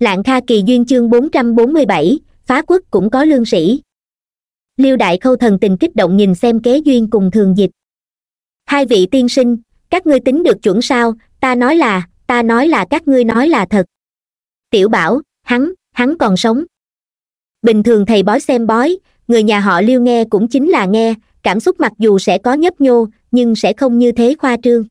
lạng kha kỳ duyên chương 447, phá quốc cũng có lương sĩ liêu đại khâu thần tình kích động nhìn xem kế duyên cùng thường dịch hai vị tiên sinh các ngươi tính được chuẩn sao ta nói là ta nói là các ngươi nói là thật tiểu bảo hắn hắn còn sống bình thường thầy bói xem bói người nhà họ liêu nghe cũng chính là nghe cảm xúc mặc dù sẽ có nhấp nhô nhưng sẽ không như thế khoa trương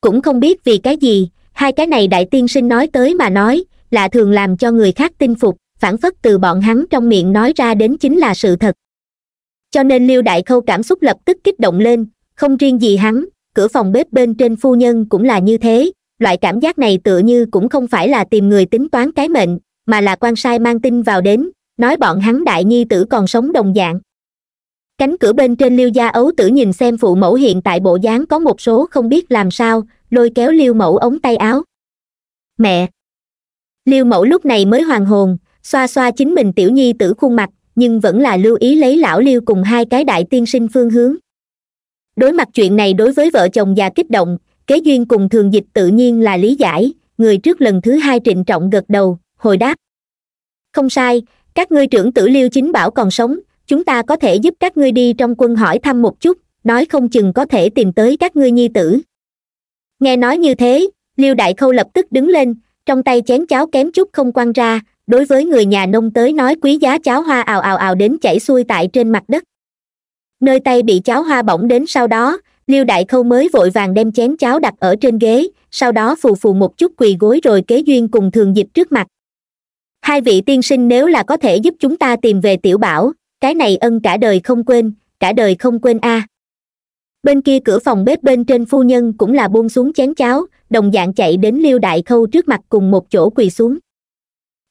cũng không biết vì cái gì hai cái này đại tiên sinh nói tới mà nói là thường làm cho người khác tin phục phản phất từ bọn hắn trong miệng nói ra đến chính là sự thật cho nên liêu đại khâu cảm xúc lập tức kích động lên không riêng gì hắn cửa phòng bếp bên trên phu nhân cũng là như thế loại cảm giác này tựa như cũng không phải là tìm người tính toán cái mệnh mà là quan sai mang tin vào đến nói bọn hắn đại nhi tử còn sống đồng dạng cánh cửa bên trên liêu gia ấu tử nhìn xem phụ mẫu hiện tại bộ dáng có một số không biết làm sao lôi kéo liêu mẫu ống tay áo mẹ liêu mẫu lúc này mới hoàn hồn xoa xoa chính mình tiểu nhi tử khuôn mặt nhưng vẫn là lưu ý lấy lão liêu cùng hai cái đại tiên sinh phương hướng đối mặt chuyện này đối với vợ chồng già kích động kế duyên cùng thường dịch tự nhiên là lý giải người trước lần thứ hai trịnh trọng gật đầu hồi đáp không sai các ngươi trưởng tử liêu chính bảo còn sống chúng ta có thể giúp các ngươi đi trong quân hỏi thăm một chút nói không chừng có thể tìm tới các ngươi nhi tử nghe nói như thế liêu đại khâu lập tức đứng lên trong tay chén cháo kém chút không quăng ra đối với người nhà nông tới nói quý giá cháo hoa ào ào ào đến chảy xuôi tại trên mặt đất nơi tay bị cháo hoa bỏng đến sau đó liêu đại khâu mới vội vàng đem chén cháo đặt ở trên ghế sau đó phù phù một chút quỳ gối rồi kế duyên cùng thường dịch trước mặt hai vị tiên sinh nếu là có thể giúp chúng ta tìm về tiểu bảo cái này ân cả đời không quên cả đời không quên a à bên kia cửa phòng bếp bên trên phu nhân cũng là buông xuống chén cháo đồng dạng chạy đến liêu đại khâu trước mặt cùng một chỗ quỳ xuống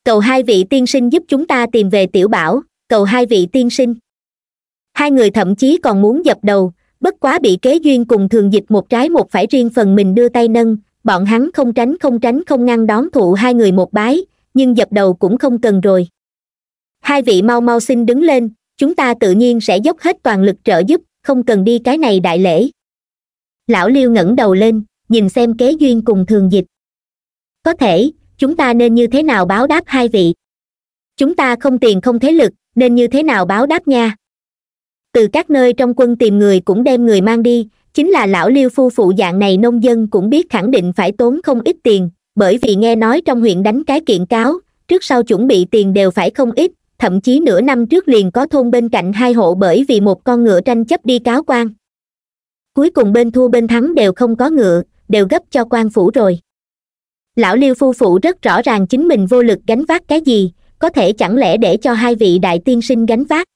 cầu hai vị tiên sinh giúp chúng ta tìm về tiểu bảo cầu hai vị tiên sinh hai người thậm chí còn muốn dập đầu bất quá bị kế duyên cùng thường dịch một trái một phải riêng phần mình đưa tay nâng bọn hắn không tránh không tránh không ngăn đón thụ hai người một bái nhưng dập đầu cũng không cần rồi hai vị mau mau xin đứng lên chúng ta tự nhiên sẽ dốc hết toàn lực trợ giúp không cần đi cái này đại lễ lão liêu ngẩng đầu lên nhìn xem kế duyên cùng thường dịch có thể chúng ta nên như thế nào báo đáp hai vị chúng ta không tiền không thế lực nên như thế nào báo đáp nha từ các nơi trong quân tìm người cũng đem người mang đi chính là lão liêu phu phụ dạng này nông dân cũng biết khẳng định phải tốn không ít tiền bởi vì nghe nói trong huyện đánh cái kiện cáo trước sau chuẩn bị tiền đều phải không ít thậm chí nửa năm trước liền có thôn bên cạnh hai hộ bởi vì một con ngựa tranh chấp đi cáo quan cuối cùng bên thua bên thắng đều không có ngựa đều gấp cho quan phủ rồi lão liêu phu phụ rất rõ ràng chính mình vô lực gánh vác cái gì có thể chẳng lẽ để cho hai vị đại tiên sinh gánh vác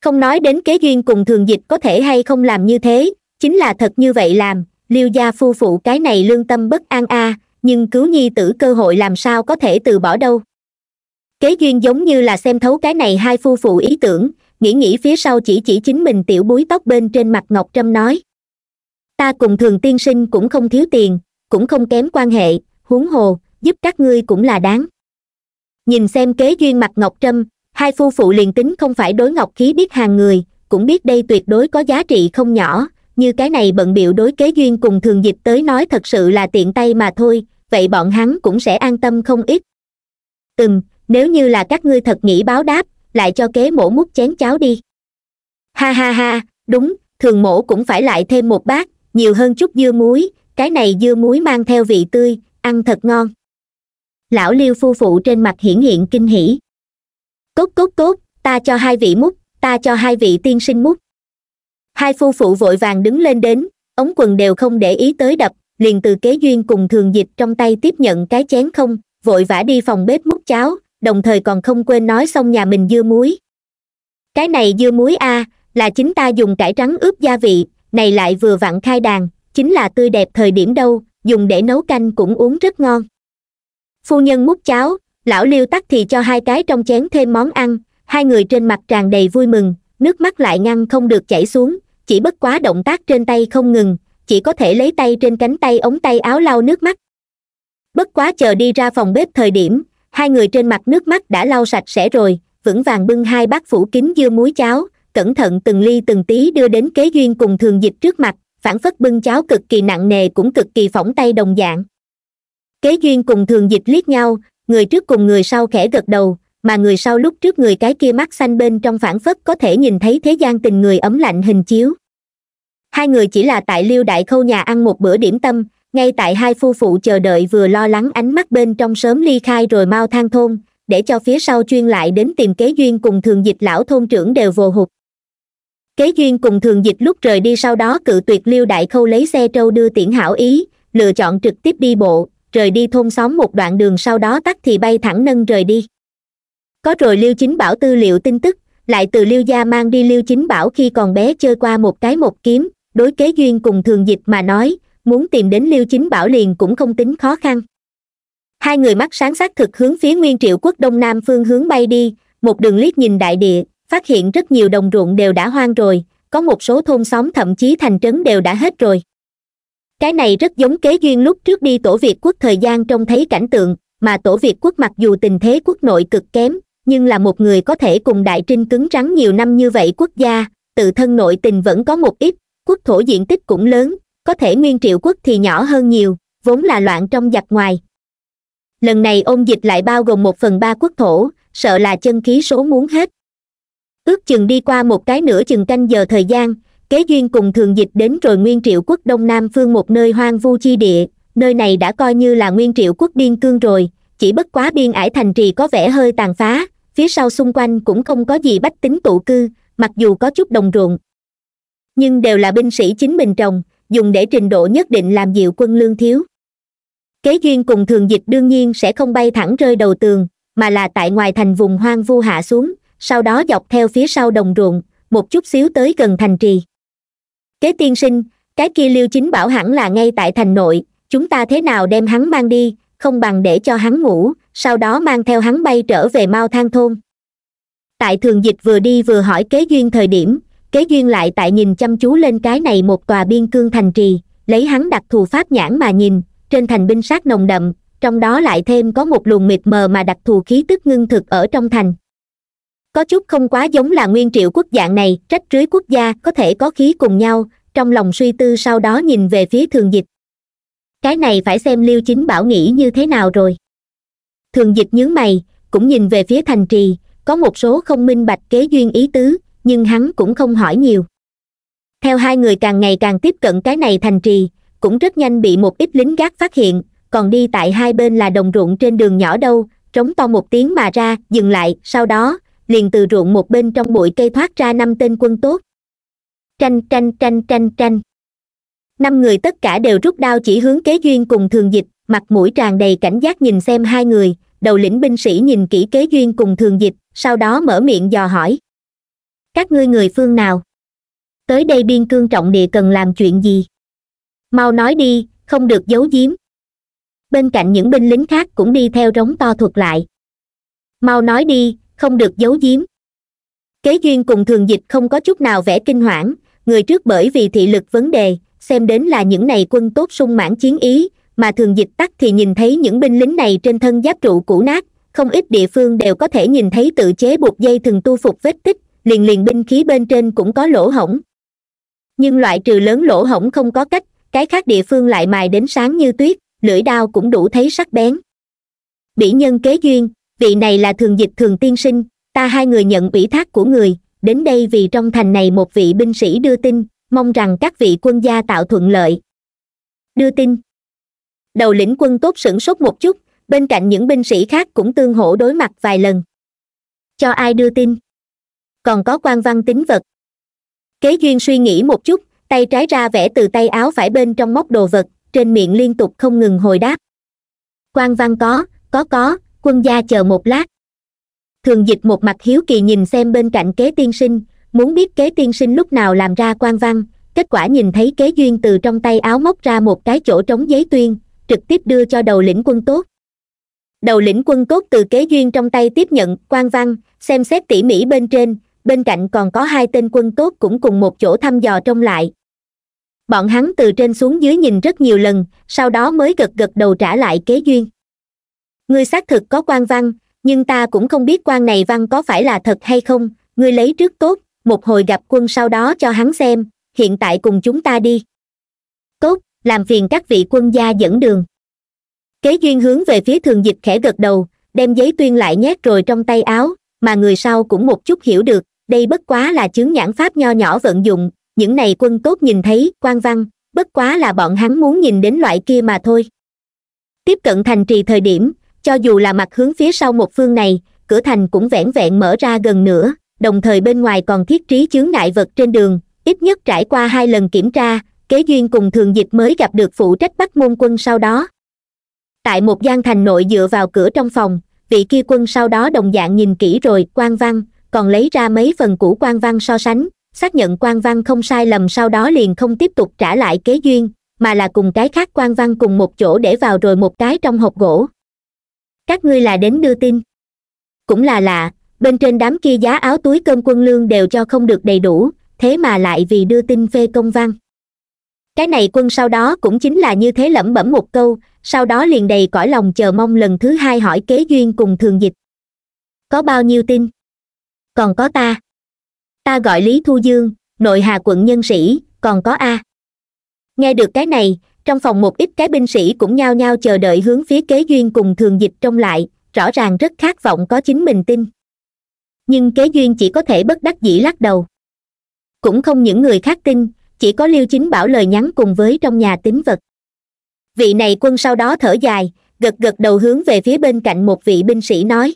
không nói đến kế duyên cùng thường dịch có thể hay không làm như thế chính là thật như vậy làm liêu gia phu phụ cái này lương tâm bất an a à, nhưng cứu nhi tử cơ hội làm sao có thể từ bỏ đâu kế duyên giống như là xem thấu cái này hai phu phụ ý tưởng nghĩ nghĩ phía sau chỉ chỉ chính mình tiểu búi tóc bên trên mặt ngọc trâm nói ta cùng thường tiên sinh cũng không thiếu tiền cũng không kém quan hệ huống hồ giúp các ngươi cũng là đáng nhìn xem kế duyên mặt ngọc trâm hai phu phụ liền tính không phải đối ngọc khí biết hàng người cũng biết đây tuyệt đối có giá trị không nhỏ như cái này bận biểu đối kế duyên cùng thường dịch tới nói thật sự là tiện tay mà thôi vậy bọn hắn cũng sẽ an tâm không ít từng nếu như là các ngươi thật nghĩ báo đáp lại cho kế mổ múc chén cháo đi ha ha ha đúng thường mổ cũng phải lại thêm một bát nhiều hơn chút dưa muối cái này dưa muối mang theo vị tươi ăn thật ngon lão liêu phu phụ trên mặt hiển hiện kinh hỉ cốt cốt cốt ta cho hai vị múc ta cho hai vị tiên sinh múc hai phu phụ vội vàng đứng lên đến ống quần đều không để ý tới đập liền từ kế duyên cùng thường dịch trong tay tiếp nhận cái chén không vội vã đi phòng bếp múc cháo đồng thời còn không quên nói xong nhà mình dưa muối cái này dưa muối a là chính ta dùng cải trắng ướp gia vị này lại vừa vặn khai đàn chính là tươi đẹp thời điểm đâu dùng để nấu canh cũng uống rất ngon phu nhân múc cháo lão liêu tắc thì cho hai cái trong chén thêm món ăn hai người trên mặt tràn đầy vui mừng nước mắt lại ngăn không được chảy xuống chỉ bất quá động tác trên tay không ngừng chỉ có thể lấy tay trên cánh tay ống tay áo lau nước mắt bất quá chờ đi ra phòng bếp thời điểm hai người trên mặt nước mắt đã lau sạch sẽ rồi vững vàng bưng hai bát phủ kín dưa muối cháo cẩn thận từng ly từng tí đưa đến kế duyên cùng thường dịch trước mặt phản phất bưng cháo cực kỳ nặng nề cũng cực kỳ phỏng tay đồng dạng kế duyên cùng thường dịch liếc nhau người trước cùng người sau khẽ gật đầu mà người sau lúc trước người cái kia mắt xanh bên trong phản phất có thể nhìn thấy thế gian tình người ấm lạnh hình chiếu hai người chỉ là tại liêu đại khâu nhà ăn một bữa điểm tâm ngay tại hai phu phụ chờ đợi vừa lo lắng ánh mắt bên trong sớm ly khai rồi mau thang thôn để cho phía sau chuyên lại đến tìm kế duyên cùng thường dịch lão thôn trưởng đều vô hụt kế duyên cùng thường dịch lúc rời đi sau đó cự tuyệt liêu đại khâu lấy xe trâu đưa tiễn hảo ý lựa chọn trực tiếp đi bộ rời đi thôn xóm một đoạn đường sau đó tắt thì bay thẳng nâng rời đi có rồi liêu chính bảo tư liệu tin tức lại từ liêu gia mang đi liêu chính bảo khi còn bé chơi qua một cái một kiếm đối kế duyên cùng thường dịch mà nói muốn tìm đến liêu chính bảo liền cũng không tính khó khăn hai người mắt sáng sắc thực hướng phía nguyên triệu quốc đông nam phương hướng bay đi một đường liếc nhìn đại địa phát hiện rất nhiều đồng ruộng đều đã hoang rồi có một số thôn xóm thậm chí thành trấn đều đã hết rồi cái này rất giống kế duyên lúc trước đi tổ việt quốc thời gian trông thấy cảnh tượng mà tổ việt quốc mặc dù tình thế quốc nội cực kém nhưng là một người có thể cùng đại trinh cứng rắn nhiều năm như vậy quốc gia tự thân nội tình vẫn có một ít quốc thổ diện tích cũng lớn có thể nguyên triệu quốc thì nhỏ hơn nhiều vốn là loạn trong giặc ngoài lần này ôn dịch lại bao gồm một phần ba quốc thổ sợ là chân khí số muốn hết ước chừng đi qua một cái nửa chừng canh giờ thời gian kế duyên cùng thường dịch đến rồi nguyên triệu quốc đông nam phương một nơi hoang vu chi địa nơi này đã coi như là nguyên triệu quốc biên cương rồi chỉ bất quá biên ải thành trì có vẻ hơi tàn phá phía sau xung quanh cũng không có gì bách tính tụ cư mặc dù có chút đồng ruộng nhưng đều là binh sĩ chính mình trồng dùng để trình độ nhất định làm dịu quân lương thiếu kế duyên cùng thường dịch đương nhiên sẽ không bay thẳng rơi đầu tường mà là tại ngoài thành vùng hoang vu hạ xuống sau đó dọc theo phía sau đồng ruộng một chút xíu tới gần thành trì kế tiên sinh cái kia liêu chính bảo hẳn là ngay tại thành nội chúng ta thế nào đem hắn mang đi không bằng để cho hắn ngủ sau đó mang theo hắn bay trở về mau thang thôn tại thường dịch vừa đi vừa hỏi kế duyên thời điểm kế duyên lại tại nhìn chăm chú lên cái này một tòa biên cương thành trì lấy hắn đặc thù pháp nhãn mà nhìn trên thành binh sát nồng đậm trong đó lại thêm có một luồng mịt mờ mà đặc thù khí tức ngưng thực ở trong thành có chút không quá giống là nguyên triệu quốc dạng này trách rưới quốc gia có thể có khí cùng nhau trong lòng suy tư sau đó nhìn về phía thường dịch cái này phải xem liêu chính bảo nghĩ như thế nào rồi thường dịch nhướng mày cũng nhìn về phía thành trì có một số không minh bạch kế duyên ý tứ nhưng hắn cũng không hỏi nhiều theo hai người càng ngày càng tiếp cận cái này thành trì cũng rất nhanh bị một ít lính gác phát hiện còn đi tại hai bên là đồng ruộng trên đường nhỏ đâu trống to một tiếng mà ra dừng lại sau đó liền từ ruộng một bên trong bụi cây thoát ra năm tên quân tốt tranh tranh tranh tranh tranh năm người tất cả đều rút đao chỉ hướng kế duyên cùng thường dịch mặt mũi tràn đầy cảnh giác nhìn xem hai người đầu lĩnh binh sĩ nhìn kỹ kế duyên cùng thường dịch sau đó mở miệng dò hỏi các ngươi người phương nào tới đây biên cương trọng địa cần làm chuyện gì mau nói đi không được giấu giếm bên cạnh những binh lính khác cũng đi theo rống to thuật lại mau nói đi không được giấu giếm kế duyên cùng thường dịch không có chút nào vẻ kinh hoảng người trước bởi vì thị lực vấn đề xem đến là những này quân tốt sung mãn chiến ý mà thường dịch tắt thì nhìn thấy những binh lính này trên thân giáp trụ cũ nát không ít địa phương đều có thể nhìn thấy tự chế buộc dây thường tu phục vết tích liền liền binh khí bên trên cũng có lỗ hổng nhưng loại trừ lớn lỗ hổng không có cách cái khác địa phương lại mài đến sáng như tuyết lưỡi đao cũng đủ thấy sắc bén bỉ nhân kế duyên vị này là thường dịch thường tiên sinh ta hai người nhận ủy thác của người đến đây vì trong thành này một vị binh sĩ đưa tin mong rằng các vị quân gia tạo thuận lợi đưa tin đầu lĩnh quân tốt sửng sốt một chút bên cạnh những binh sĩ khác cũng tương hỗ đối mặt vài lần cho ai đưa tin còn có quan văn tính vật kế duyên suy nghĩ một chút tay trái ra vẽ từ tay áo phải bên trong móc đồ vật trên miệng liên tục không ngừng hồi đáp quan văn có có có quân gia chờ một lát thường dịch một mặt hiếu kỳ nhìn xem bên cạnh kế tiên sinh muốn biết kế tiên sinh lúc nào làm ra quan văn kết quả nhìn thấy kế duyên từ trong tay áo móc ra một cái chỗ trống giấy tuyên trực tiếp đưa cho đầu lĩnh quân tốt đầu lĩnh quân tốt từ kế duyên trong tay tiếp nhận quan văn xem xét tỉ mỉ bên trên bên cạnh còn có hai tên quân tốt cũng cùng một chỗ thăm dò trông lại bọn hắn từ trên xuống dưới nhìn rất nhiều lần sau đó mới gật gật đầu trả lại kế duyên ngươi xác thực có quan văn nhưng ta cũng không biết quan này văn có phải là thật hay không ngươi lấy trước tốt một hồi gặp quân sau đó cho hắn xem hiện tại cùng chúng ta đi tốt làm phiền các vị quân gia dẫn đường kế duyên hướng về phía thường dịch khẽ gật đầu đem giấy tuyên lại nhét rồi trong tay áo mà người sau cũng một chút hiểu được đây bất quá là chướng nhãn pháp nho nhỏ vận dụng những này quân tốt nhìn thấy quan văn bất quá là bọn hắn muốn nhìn đến loại kia mà thôi tiếp cận thành trì thời điểm cho dù là mặt hướng phía sau một phương này cửa thành cũng vẻn vẹn mở ra gần nữa đồng thời bên ngoài còn thiết trí chướng ngại vật trên đường ít nhất trải qua hai lần kiểm tra kế duyên cùng thường dịch mới gặp được phụ trách bắt môn quân sau đó tại một gian thành nội dựa vào cửa trong phòng vị kia quân sau đó đồng dạng nhìn kỹ rồi quan văn còn lấy ra mấy phần cũ quan văn so sánh xác nhận quan văn không sai lầm sau đó liền không tiếp tục trả lại kế duyên mà là cùng cái khác quan văn cùng một chỗ để vào rồi một cái trong hộp gỗ các ngươi là đến đưa tin cũng là lạ bên trên đám kia giá áo túi cơm quân lương đều cho không được đầy đủ thế mà lại vì đưa tin phê công văn cái này quân sau đó cũng chính là như thế lẩm bẩm một câu sau đó liền đầy cõi lòng chờ mong lần thứ hai hỏi kế duyên cùng thường dịch có bao nhiêu tin còn có ta ta gọi lý thu dương nội hà quận nhân sĩ còn có a nghe được cái này trong phòng một ít cái binh sĩ cũng nhao nhao chờ đợi hướng phía kế duyên cùng thường dịch trông lại rõ ràng rất khát vọng có chính mình tin nhưng kế duyên chỉ có thể bất đắc dĩ lắc đầu cũng không những người khác tin chỉ có liêu chính bảo lời nhắn cùng với trong nhà tín vật vị này quân sau đó thở dài gật gật đầu hướng về phía bên cạnh một vị binh sĩ nói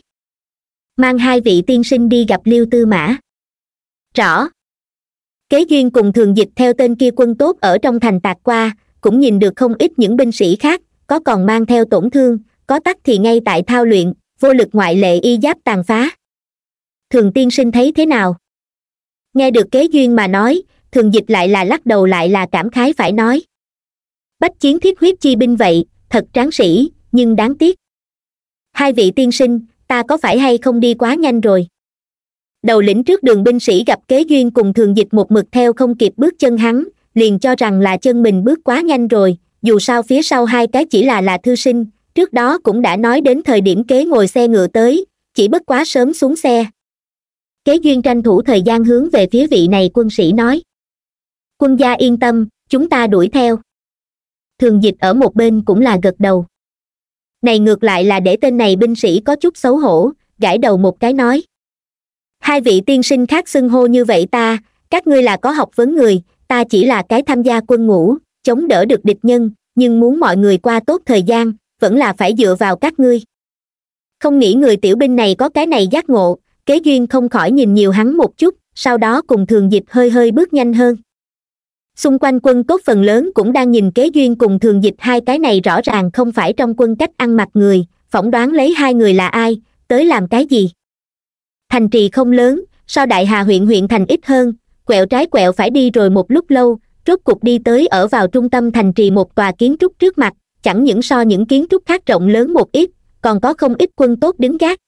mang hai vị tiên sinh đi gặp liêu tư mã rõ kế duyên cùng thường dịch theo tên kia quân tốt ở trong thành tạc qua cũng nhìn được không ít những binh sĩ khác có còn mang theo tổn thương có tắc thì ngay tại thao luyện vô lực ngoại lệ y giáp tàn phá thường tiên sinh thấy thế nào nghe được kế duyên mà nói thường dịch lại là lắc đầu lại là cảm khái phải nói bách chiến thiết huyết chi binh vậy thật tráng sĩ nhưng đáng tiếc hai vị tiên sinh ta có phải hay không đi quá nhanh rồi đầu lĩnh trước đường binh sĩ gặp kế duyên cùng thường dịch một mực theo không kịp bước chân hắn liền cho rằng là chân mình bước quá nhanh rồi dù sao phía sau hai cái chỉ là là thư sinh trước đó cũng đã nói đến thời điểm kế ngồi xe ngựa tới chỉ bất quá sớm xuống xe kế duyên tranh thủ thời gian hướng về phía vị này quân sĩ nói quân gia yên tâm chúng ta đuổi theo thường dịch ở một bên cũng là gật đầu này ngược lại là để tên này binh sĩ có chút xấu hổ gãi đầu một cái nói hai vị tiên sinh khác xưng hô như vậy ta các ngươi là có học vấn người ta chỉ là cái tham gia quân ngũ chống đỡ được địch nhân nhưng muốn mọi người qua tốt thời gian vẫn là phải dựa vào các ngươi không nghĩ người tiểu binh này có cái này giác ngộ kế duyên không khỏi nhìn nhiều hắn một chút sau đó cùng thường dịch hơi hơi bước nhanh hơn xung quanh quân cốt phần lớn cũng đang nhìn kế duyên cùng thường dịch hai cái này rõ ràng không phải trong quân cách ăn mặc người phỏng đoán lấy hai người là ai tới làm cái gì thành trì không lớn so đại hà huyện huyện thành ít hơn quẹo trái quẹo phải đi rồi một lúc lâu rốt cục đi tới ở vào trung tâm thành trì một tòa kiến trúc trước mặt chẳng những so những kiến trúc khác rộng lớn một ít còn có không ít quân tốt đứng gác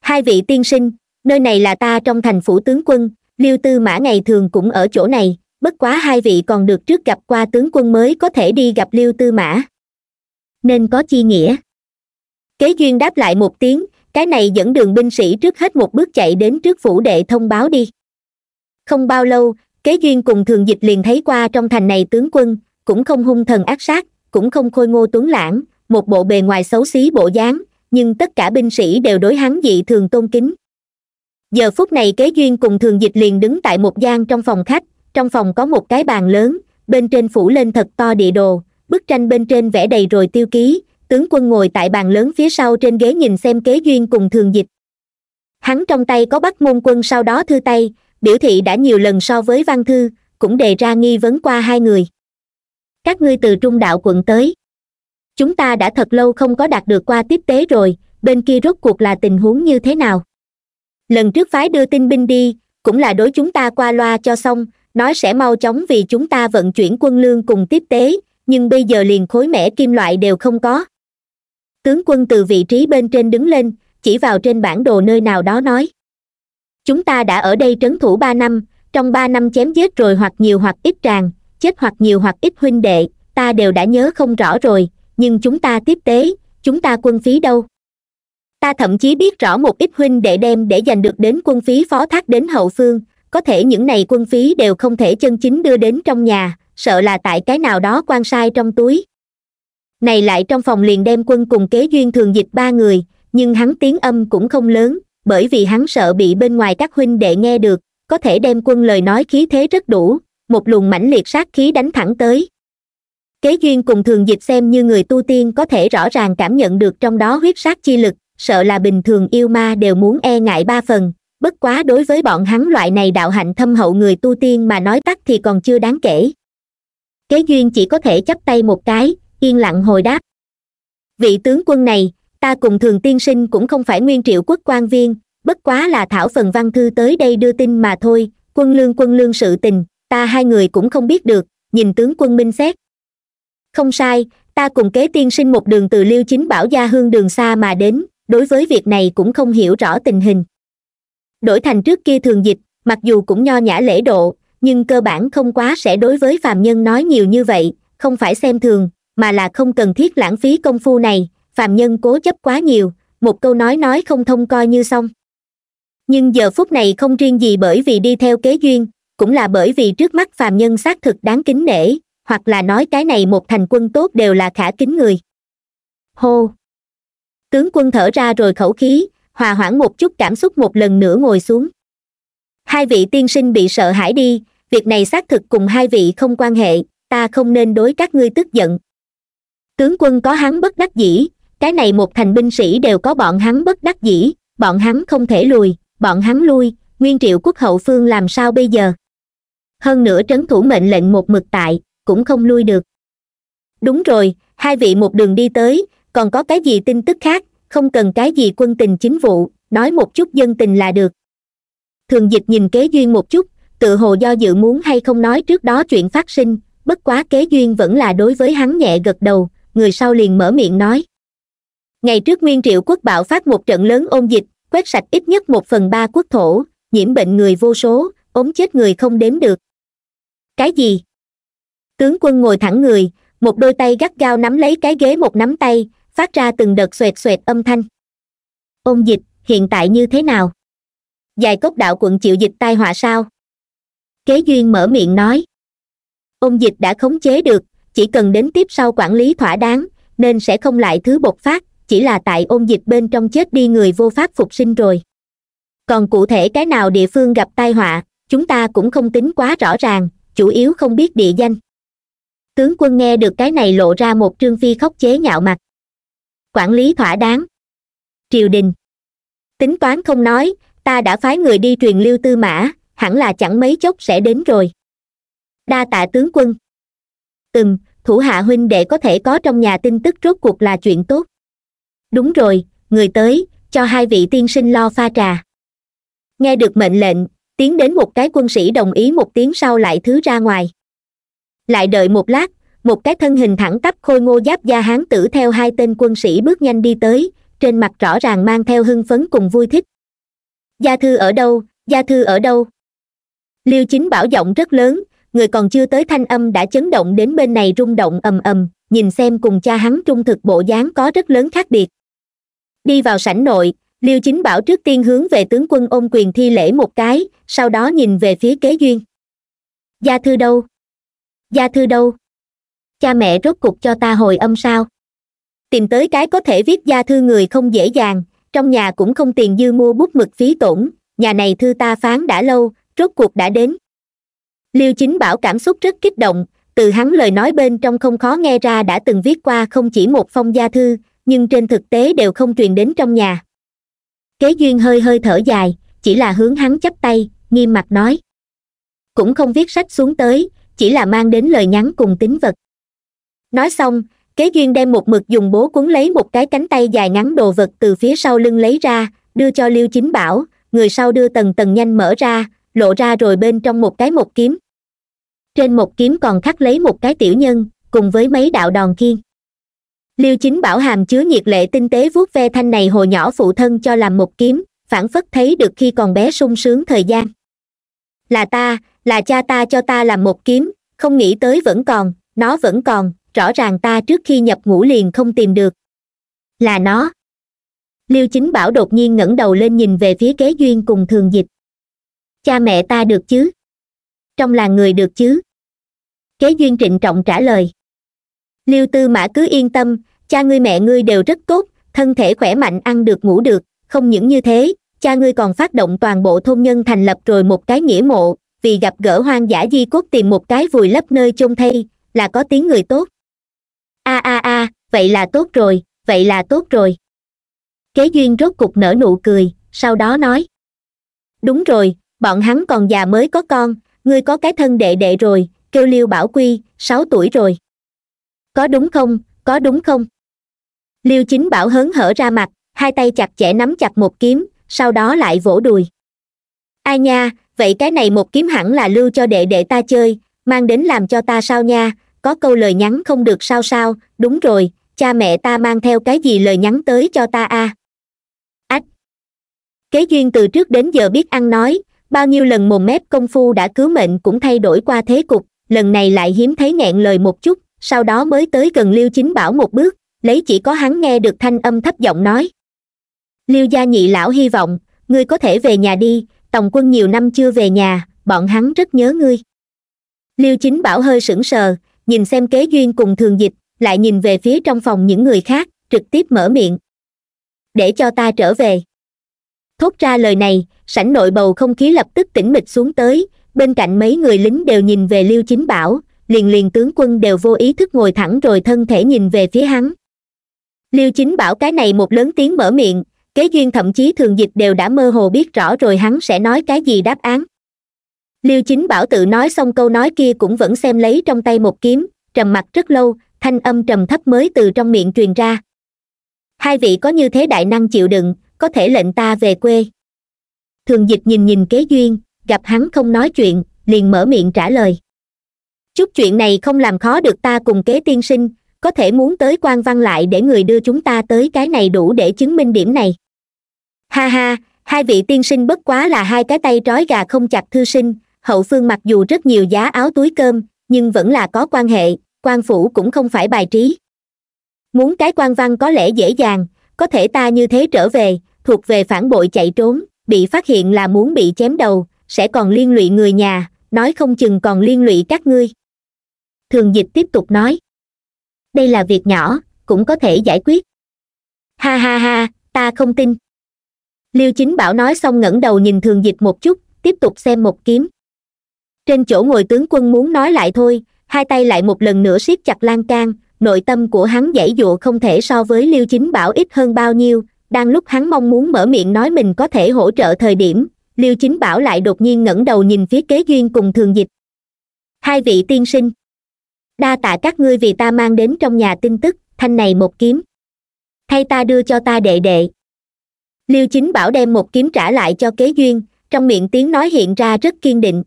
hai vị tiên sinh nơi này là ta trong thành phủ tướng quân liêu tư mã ngày thường cũng ở chỗ này bất quá hai vị còn được trước gặp qua tướng quân mới có thể đi gặp liêu tư mã nên có chi nghĩa kế duyên đáp lại một tiếng cái này dẫn đường binh sĩ trước hết một bước chạy đến trước phủ đệ thông báo đi không bao lâu kế duyên cùng thường dịch liền thấy qua trong thành này tướng quân cũng không hung thần ác sát cũng không khôi ngô tuấn lãng một bộ bề ngoài xấu xí bộ dáng nhưng tất cả binh sĩ đều đối hắn dị thường tôn kính giờ phút này kế duyên cùng thường dịch liền đứng tại một gian trong phòng khách trong phòng có một cái bàn lớn bên trên phủ lên thật to địa đồ bức tranh bên trên vẽ đầy rồi tiêu ký tướng quân ngồi tại bàn lớn phía sau trên ghế nhìn xem kế duyên cùng thường dịch hắn trong tay có bắt môn quân sau đó thư tay biểu thị đã nhiều lần so với văn thư cũng đề ra nghi vấn qua hai người các ngươi từ trung đạo quận tới chúng ta đã thật lâu không có đạt được qua tiếp tế rồi bên kia rốt cuộc là tình huống như thế nào lần trước phái đưa tin binh đi cũng là đối chúng ta qua loa cho xong nó sẽ mau chóng vì chúng ta vận chuyển quân lương cùng tiếp tế nhưng bây giờ liền khối mẻ kim loại đều không có tướng quân từ vị trí bên trên đứng lên chỉ vào trên bản đồ nơi nào đó nói chúng ta đã ở đây trấn thủ ba năm trong ba năm chém giết rồi hoặc nhiều hoặc ít tràn chết hoặc nhiều hoặc ít huynh đệ ta đều đã nhớ không rõ rồi nhưng chúng ta tiếp tế chúng ta quân phí đâu ta thậm chí biết rõ một ít huynh đệ đem để giành được đến quân phí phó thác đến hậu phương có thể những này quân phí đều không thể chân chính đưa đến trong nhà sợ là tại cái nào đó quan sai trong túi này lại trong phòng liền đem quân cùng kế duyên thường dịch ba người nhưng hắn tiếng âm cũng không lớn bởi vì hắn sợ bị bên ngoài các huynh đệ nghe được có thể đem quân lời nói khí thế rất đủ một luồng mãnh liệt sát khí đánh thẳng tới kế duyên cùng thường dịch xem như người tu tiên có thể rõ ràng cảm nhận được trong đó huyết sát chi lực sợ là bình thường yêu ma đều muốn e ngại ba phần bất quá đối với bọn hắn loại này đạo hạnh thâm hậu người tu tiên mà nói tắt thì còn chưa đáng kể kế duyên chỉ có thể chắp tay một cái yên lặng hồi đáp vị tướng quân này ta cùng thường tiên sinh cũng không phải nguyên triệu quốc quan viên bất quá là thảo phần văn thư tới đây đưa tin mà thôi quân lương quân lương sự tình ta hai người cũng không biết được nhìn tướng quân minh xét không sai ta cùng kế tiên sinh một đường từ liêu chính bảo gia hương đường xa mà đến đối với việc này cũng không hiểu rõ tình hình đổi thành trước kia thường dịch mặc dù cũng nho nhã lễ độ nhưng cơ bản không quá sẽ đối với phàm nhân nói nhiều như vậy không phải xem thường mà là không cần thiết lãng phí công phu này phàm nhân cố chấp quá nhiều một câu nói nói không thông coi như xong nhưng giờ phút này không riêng gì bởi vì đi theo kế duyên cũng là bởi vì trước mắt phàm nhân xác thực đáng kính nể hoặc là nói cái này một thành quân tốt đều là khả kính người hô tướng quân thở ra rồi khẩu khí hòa hoãn một chút cảm xúc một lần nữa ngồi xuống hai vị tiên sinh bị sợ hãi đi việc này xác thực cùng hai vị không quan hệ ta không nên đối các ngươi tức giận tướng quân có hắn bất đắc dĩ cái này một thành binh sĩ đều có bọn hắn bất đắc dĩ bọn hắn không thể lùi bọn hắn lui nguyên triệu quốc hậu phương làm sao bây giờ hơn nữa trấn thủ mệnh lệnh một mực tại cũng không lui được đúng rồi hai vị một đường đi tới còn có cái gì tin tức khác không cần cái gì quân tình chính vụ nói một chút dân tình là được thường dịch nhìn kế duyên một chút tự hồ do dự muốn hay không nói trước đó chuyện phát sinh bất quá kế duyên vẫn là đối với hắn nhẹ gật đầu người sau liền mở miệng nói ngày trước nguyên triệu quốc bạo phát một trận lớn ôn dịch quét sạch ít nhất một phần ba quốc thổ nhiễm bệnh người vô số ốm chết người không đếm được cái gì tướng quân ngồi thẳng người một đôi tay gắt gao nắm lấy cái ghế một nắm tay phát ra từng đợt xoẹt xoẹt âm thanh ôn dịch hiện tại như thế nào dài cốc đạo quận chịu dịch tai họa sao kế duyên mở miệng nói ôn dịch đã khống chế được chỉ cần đến tiếp sau quản lý thỏa đáng nên sẽ không lại thứ bộc phát chỉ là tại ôn dịch bên trong chết đi người vô pháp phục sinh rồi còn cụ thể cái nào địa phương gặp tai họa chúng ta cũng không tính quá rõ ràng chủ yếu không biết địa danh tướng quân nghe được cái này lộ ra một trương phi khóc chế nhạo mặt quản lý thỏa đáng triều đình tính toán không nói ta đã phái người đi truyền lưu tư mã hẳn là chẳng mấy chốc sẽ đến rồi đa tạ tướng quân ừm thủ hạ huynh đệ có thể có trong nhà tin tức rốt cuộc là chuyện tốt đúng rồi người tới cho hai vị tiên sinh lo pha trà nghe được mệnh lệnh tiến đến một cái quân sĩ đồng ý một tiếng sau lại thứ ra ngoài lại đợi một lát một cái thân hình thẳng tắp khôi ngô giáp da hán tử theo hai tên quân sĩ bước nhanh đi tới trên mặt rõ ràng mang theo hưng phấn cùng vui thích gia thư ở đâu gia thư ở đâu liêu chính bảo giọng rất lớn người còn chưa tới thanh âm đã chấn động đến bên này rung động ầm ầm nhìn xem cùng cha hắn trung thực bộ dáng có rất lớn khác biệt đi vào sảnh nội liêu chính bảo trước tiên hướng về tướng quân ôm quyền thi lễ một cái sau đó nhìn về phía kế duyên gia thư đâu gia thư đâu cha mẹ rốt cục cho ta hồi âm sao tìm tới cái có thể viết gia thư người không dễ dàng trong nhà cũng không tiền dư mua bút mực phí tổn nhà này thư ta phán đã lâu rốt cuộc đã đến liêu chính bảo cảm xúc rất kích động từ hắn lời nói bên trong không khó nghe ra đã từng viết qua không chỉ một phong gia thư nhưng trên thực tế đều không truyền đến trong nhà kế duyên hơi hơi thở dài chỉ là hướng hắn chắp tay nghiêm mặt nói cũng không viết sách xuống tới chỉ là mang đến lời nhắn cùng tín vật nói xong kế duyên đem một mực dùng bố cuốn lấy một cái cánh tay dài ngắn đồ vật từ phía sau lưng lấy ra đưa cho liêu chính bảo người sau đưa tầng tầng nhanh mở ra lộ ra rồi bên trong một cái một kiếm trên một kiếm còn khắc lấy một cái tiểu nhân cùng với mấy đạo đòn khiên liêu chính bảo hàm chứa nhiệt lệ tinh tế vuốt ve thanh này hồi nhỏ phụ thân cho làm một kiếm phản phất thấy được khi còn bé sung sướng thời gian là ta là cha ta cho ta làm một kiếm không nghĩ tới vẫn còn nó vẫn còn rõ ràng ta trước khi nhập ngũ liền không tìm được là nó liêu chính bảo đột nhiên ngẩng đầu lên nhìn về phía kế duyên cùng thường dịch cha mẹ ta được chứ trong làng người được chứ kế duyên trịnh trọng trả lời liêu tư mã cứ yên tâm cha ngươi mẹ ngươi đều rất tốt thân thể khỏe mạnh ăn được ngủ được không những như thế cha ngươi còn phát động toàn bộ thôn nhân thành lập rồi một cái nghĩa mộ vì gặp gỡ hoang dã di cốt tìm một cái vùi lấp nơi chôn thay là có tiếng người tốt a a a vậy là tốt rồi vậy là tốt rồi kế duyên rốt cục nở nụ cười sau đó nói đúng rồi bọn hắn còn già mới có con ngươi có cái thân đệ đệ rồi kêu liêu bảo quy sáu tuổi rồi có đúng không có đúng không liêu chính bảo hớn hở ra mặt hai tay chặt chẽ nắm chặt một kiếm sau đó lại vỗ đùi ai nha vậy cái này một kiếm hẳn là lưu cho đệ đệ ta chơi mang đến làm cho ta sao nha có câu lời nhắn không được sao sao đúng rồi cha mẹ ta mang theo cái gì lời nhắn tới cho ta a à? ách kế duyên từ trước đến giờ biết ăn nói bao nhiêu lần mồm mép công phu đã cứu mệnh cũng thay đổi qua thế cục lần này lại hiếm thấy nghẹn lời một chút sau đó mới tới gần liêu chính bảo một bước lấy chỉ có hắn nghe được thanh âm thấp giọng nói liêu gia nhị lão hy vọng ngươi có thể về nhà đi tòng quân nhiều năm chưa về nhà bọn hắn rất nhớ ngươi liêu chính bảo hơi sững sờ nhìn xem kế duyên cùng thường dịch lại nhìn về phía trong phòng những người khác trực tiếp mở miệng để cho ta trở về thốt ra lời này sảnh nội bầu không khí lập tức tĩnh mịch xuống tới bên cạnh mấy người lính đều nhìn về liêu chính bảo liền liền tướng quân đều vô ý thức ngồi thẳng rồi thân thể nhìn về phía hắn liêu chính bảo cái này một lớn tiếng mở miệng kế duyên thậm chí thường dịch đều đã mơ hồ biết rõ rồi hắn sẽ nói cái gì đáp án liêu chính bảo tự nói xong câu nói kia cũng vẫn xem lấy trong tay một kiếm trầm mặt rất lâu thanh âm trầm thấp mới từ trong miệng truyền ra hai vị có như thế đại năng chịu đựng có thể lệnh ta về quê thường dịch nhìn nhìn kế duyên gặp hắn không nói chuyện liền mở miệng trả lời chút chuyện này không làm khó được ta cùng kế tiên sinh có thể muốn tới quan văn lại để người đưa chúng ta tới cái này đủ để chứng minh điểm này ha ha hai vị tiên sinh bất quá là hai cái tay trói gà không chặt thư sinh hậu phương mặc dù rất nhiều giá áo túi cơm nhưng vẫn là có quan hệ quan phủ cũng không phải bài trí muốn cái quan văn có lẽ dễ dàng có thể ta như thế trở về thuộc về phản bội chạy trốn bị phát hiện là muốn bị chém đầu sẽ còn liên lụy người nhà nói không chừng còn liên lụy các ngươi thường dịch tiếp tục nói đây là việc nhỏ cũng có thể giải quyết ha ha ha ta không tin liêu chính bảo nói xong ngẩng đầu nhìn thường dịch một chút tiếp tục xem một kiếm trên chỗ ngồi tướng quân muốn nói lại thôi hai tay lại một lần nữa siết chặt lan can nội tâm của hắn dãy dụa không thể so với liêu chính bảo ít hơn bao nhiêu đang lúc hắn mong muốn mở miệng nói mình có thể hỗ trợ thời điểm liêu chính bảo lại đột nhiên ngẩng đầu nhìn phía kế duyên cùng thường dịch hai vị tiên sinh đa tạ các ngươi vì ta mang đến trong nhà tin tức thanh này một kiếm thay ta đưa cho ta đệ đệ liêu chính bảo đem một kiếm trả lại cho kế duyên trong miệng tiếng nói hiện ra rất kiên định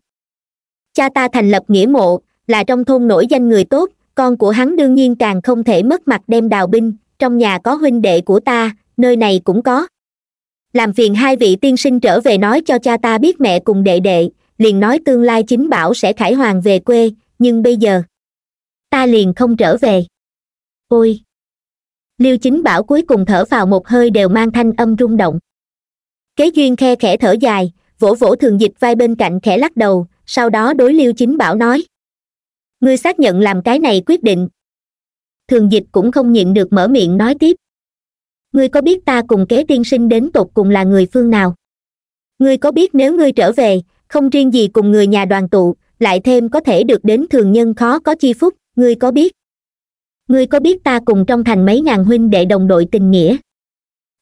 cha ta thành lập nghĩa mộ là trong thôn nổi danh người tốt con của hắn đương nhiên càng không thể mất mặt đem đào binh trong nhà có huynh đệ của ta nơi này cũng có làm phiền hai vị tiên sinh trở về nói cho cha ta biết mẹ cùng đệ đệ liền nói tương lai chính bảo sẽ khải hoàng về quê nhưng bây giờ ta liền không trở về ôi liêu chính bảo cuối cùng thở vào một hơi đều mang thanh âm rung động kế duyên khe khẽ thở dài vỗ vỗ thường dịch vai bên cạnh khẽ lắc đầu sau đó đối liêu chính bảo nói ngươi xác nhận làm cái này quyết định thường dịch cũng không nhịn được mở miệng nói tiếp ngươi có biết ta cùng kế tiên sinh đến tột cùng là người phương nào ngươi có biết nếu ngươi trở về không riêng gì cùng người nhà đoàn tụ lại thêm có thể được đến thường nhân khó có chi phúc ngươi có biết ngươi có biết ta cùng trong thành mấy ngàn huynh đệ đồng đội tình nghĩa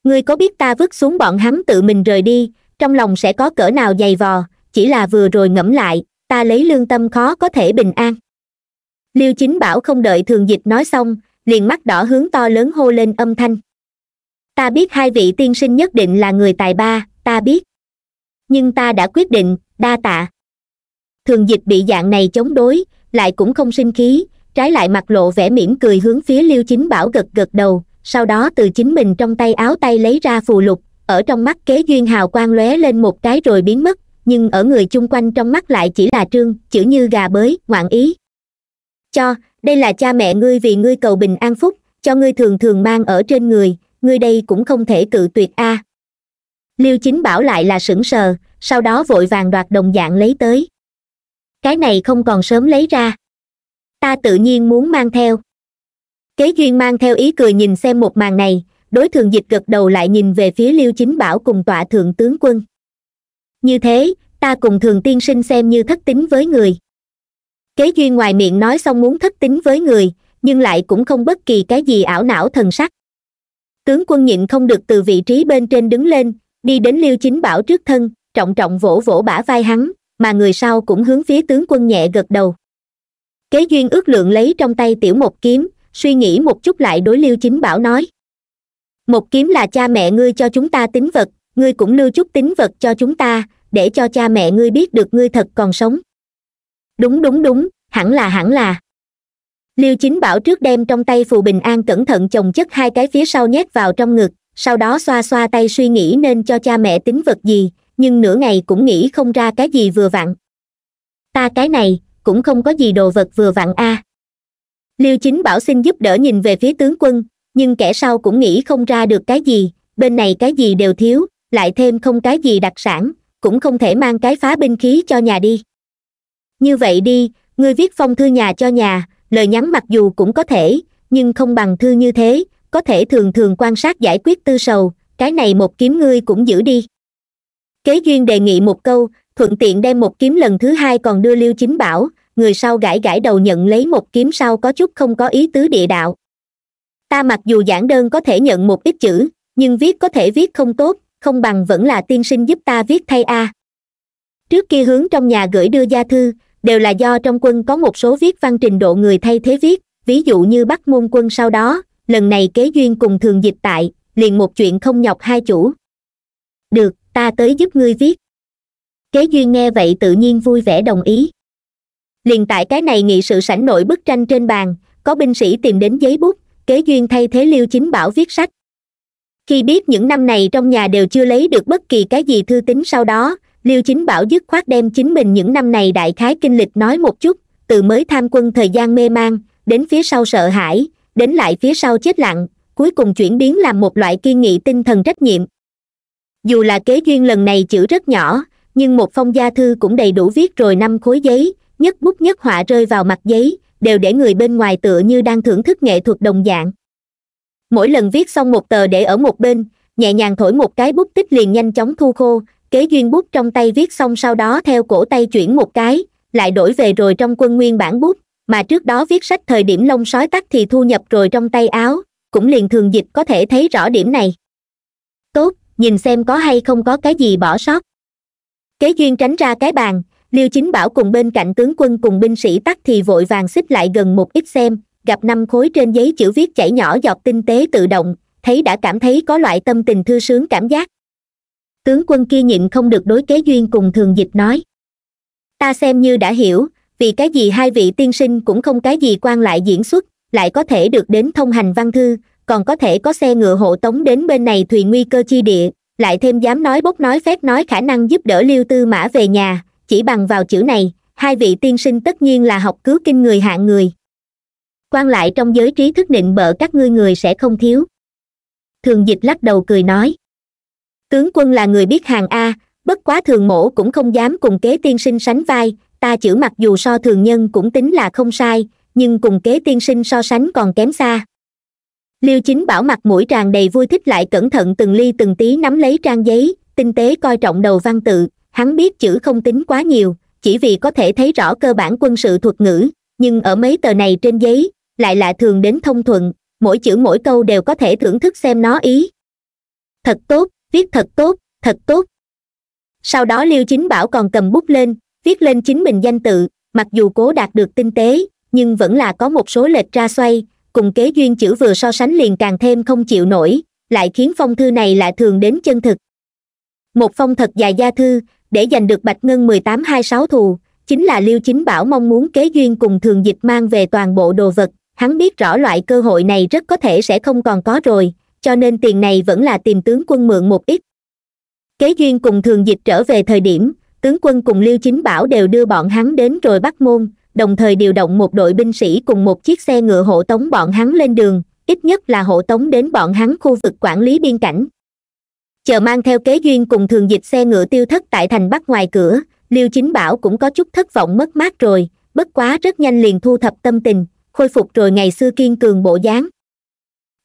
ngươi có biết ta vứt xuống bọn hắn tự mình rời đi trong lòng sẽ có cỡ nào dày vò chỉ là vừa rồi ngẫm lại ta lấy lương tâm khó có thể bình an liêu chính bảo không đợi thường dịch nói xong liền mắt đỏ hướng to lớn hô lên âm thanh ta biết hai vị tiên sinh nhất định là người tài ba ta biết nhưng ta đã quyết định đa tạ thường dịch bị dạng này chống đối lại cũng không sinh khí trái lại mặt lộ vẻ mỉm cười hướng phía liêu chính bảo gật gật đầu sau đó từ chính mình trong tay áo tay lấy ra phù lục ở trong mắt kế duyên hào quang lóe lên một cái rồi biến mất nhưng ở người chung quanh trong mắt lại chỉ là trương chữ như gà bới ngoạn ý cho đây là cha mẹ ngươi vì ngươi cầu bình an phúc cho ngươi thường thường mang ở trên người ngươi đây cũng không thể cự tuyệt a à. liêu chính bảo lại là sững sờ sau đó vội vàng đoạt đồng dạng lấy tới cái này không còn sớm lấy ra ta tự nhiên muốn mang theo kế duyên mang theo ý cười nhìn xem một màn này đối thường dịch gật đầu lại nhìn về phía liêu chính bảo cùng tọa thượng tướng quân như thế ta cùng thường tiên sinh xem như thất tính với người kế duyên ngoài miệng nói xong muốn thất tính với người nhưng lại cũng không bất kỳ cái gì ảo não thần sắc tướng quân nhịn không được từ vị trí bên trên đứng lên đi đến liêu chính bảo trước thân trọng trọng vỗ vỗ bả vai hắn mà người sau cũng hướng phía tướng quân nhẹ gật đầu kế duyên ước lượng lấy trong tay tiểu một kiếm suy nghĩ một chút lại đối liêu chính bảo nói một kiếm là cha mẹ ngươi cho chúng ta tính vật ngươi cũng lưu chút tín vật cho chúng ta để cho cha mẹ ngươi biết được ngươi thật còn sống đúng đúng đúng hẳn là hẳn là liêu chính bảo trước đem trong tay phù bình an cẩn thận chồng chất hai cái phía sau nhét vào trong ngực sau đó xoa xoa tay suy nghĩ nên cho cha mẹ tín vật gì nhưng nửa ngày cũng nghĩ không ra cái gì vừa vặn ta cái này cũng không có gì đồ vật vừa vặn a à. liêu chính bảo xin giúp đỡ nhìn về phía tướng quân nhưng kẻ sau cũng nghĩ không ra được cái gì bên này cái gì đều thiếu lại thêm không cái gì đặc sản cũng không thể mang cái phá binh khí cho nhà đi như vậy đi ngươi viết phong thư nhà cho nhà lời nhắn mặc dù cũng có thể nhưng không bằng thư như thế có thể thường thường quan sát giải quyết tư sầu cái này một kiếm ngươi cũng giữ đi kế duyên đề nghị một câu thuận tiện đem một kiếm lần thứ hai còn đưa liêu chính bảo người sau gãi gãi đầu nhận lấy một kiếm sau có chút không có ý tứ địa đạo ta mặc dù giản đơn có thể nhận một ít chữ nhưng viết có thể viết không tốt không bằng vẫn là tiên sinh giúp ta viết thay a à. trước kia hướng trong nhà gửi đưa gia thư đều là do trong quân có một số viết văn trình độ người thay thế viết ví dụ như bắt môn quân sau đó lần này kế duyên cùng thường dịch tại liền một chuyện không nhọc hai chủ được ta tới giúp ngươi viết kế duyên nghe vậy tự nhiên vui vẻ đồng ý liền tại cái này nghị sự sảnh nội bức tranh trên bàn có binh sĩ tìm đến giấy bút kế duyên thay thế liêu chính bảo viết sách khi biết những năm này trong nhà đều chưa lấy được bất kỳ cái gì thư tín sau đó liêu chính bảo dứt khoát đem chính mình những năm này đại khái kinh lịch nói một chút từ mới tham quân thời gian mê mang đến phía sau sợ hãi đến lại phía sau chết lặng cuối cùng chuyển biến làm một loại kiên nghị tinh thần trách nhiệm dù là kế duyên lần này chữ rất nhỏ nhưng một phong gia thư cũng đầy đủ viết rồi năm khối giấy nhất bút nhất họa rơi vào mặt giấy đều để người bên ngoài tựa như đang thưởng thức nghệ thuật đồng dạng mỗi lần viết xong một tờ để ở một bên nhẹ nhàng thổi một cái bút tích liền nhanh chóng thu khô kế duyên bút trong tay viết xong sau đó theo cổ tay chuyển một cái lại đổi về rồi trong quân nguyên bản bút mà trước đó viết sách thời điểm lông sói tắt thì thu nhập rồi trong tay áo cũng liền thường dịch có thể thấy rõ điểm này tốt nhìn xem có hay không có cái gì bỏ sót kế duyên tránh ra cái bàn liêu chính bảo cùng bên cạnh tướng quân cùng binh sĩ tắt thì vội vàng xích lại gần một ít xem gặp năm khối trên giấy chữ viết chảy nhỏ giọt tinh tế tự động thấy đã cảm thấy có loại tâm tình thư sướng cảm giác tướng quân kia nhịn không được đối kế duyên cùng thường dịch nói ta xem như đã hiểu vì cái gì hai vị tiên sinh cũng không cái gì quan lại diễn xuất lại có thể được đến thông hành văn thư còn có thể có xe ngựa hộ tống đến bên này thùy nguy cơ chi địa lại thêm dám nói bốc nói phép nói khả năng giúp đỡ lưu tư mã về nhà chỉ bằng vào chữ này hai vị tiên sinh tất nhiên là học cứu kinh người hạng người quan lại trong giới trí thức nịnh bợ các ngươi người sẽ không thiếu thường dịch lắc đầu cười nói tướng quân là người biết hàng a bất quá thường mổ cũng không dám cùng kế tiên sinh sánh vai ta chữ mặc dù so thường nhân cũng tính là không sai nhưng cùng kế tiên sinh so sánh còn kém xa liêu chính bảo mặt mũi tràn đầy vui thích lại cẩn thận từng ly từng tí nắm lấy trang giấy tinh tế coi trọng đầu văn tự hắn biết chữ không tính quá nhiều chỉ vì có thể thấy rõ cơ bản quân sự thuật ngữ nhưng ở mấy tờ này trên giấy lại lạ thường đến thông thuận mỗi chữ mỗi câu đều có thể thưởng thức xem nó ý thật tốt viết thật tốt thật tốt sau đó liêu chính bảo còn cầm bút lên viết lên chính mình danh tự mặc dù cố đạt được tinh tế nhưng vẫn là có một số lệch ra xoay cùng kế duyên chữ vừa so sánh liền càng thêm không chịu nổi lại khiến phong thư này lạ thường đến chân thực một phong thật dài gia thư để giành được bạch ngân mười tám hai sáu thù chính là liêu chính bảo mong muốn kế duyên cùng thường dịch mang về toàn bộ đồ vật hắn biết rõ loại cơ hội này rất có thể sẽ không còn có rồi cho nên tiền này vẫn là tìm tướng quân mượn một ít kế duyên cùng thường dịch trở về thời điểm tướng quân cùng liêu chính bảo đều đưa bọn hắn đến rồi bắt môn đồng thời điều động một đội binh sĩ cùng một chiếc xe ngựa hộ tống bọn hắn lên đường ít nhất là hộ tống đến bọn hắn khu vực quản lý biên cảnh chờ mang theo kế duyên cùng thường dịch xe ngựa tiêu thất tại thành bắc ngoài cửa liêu chính bảo cũng có chút thất vọng mất mát rồi bất quá rất nhanh liền thu thập tâm tình khôi phục rồi ngày xưa kiên cường bộ dáng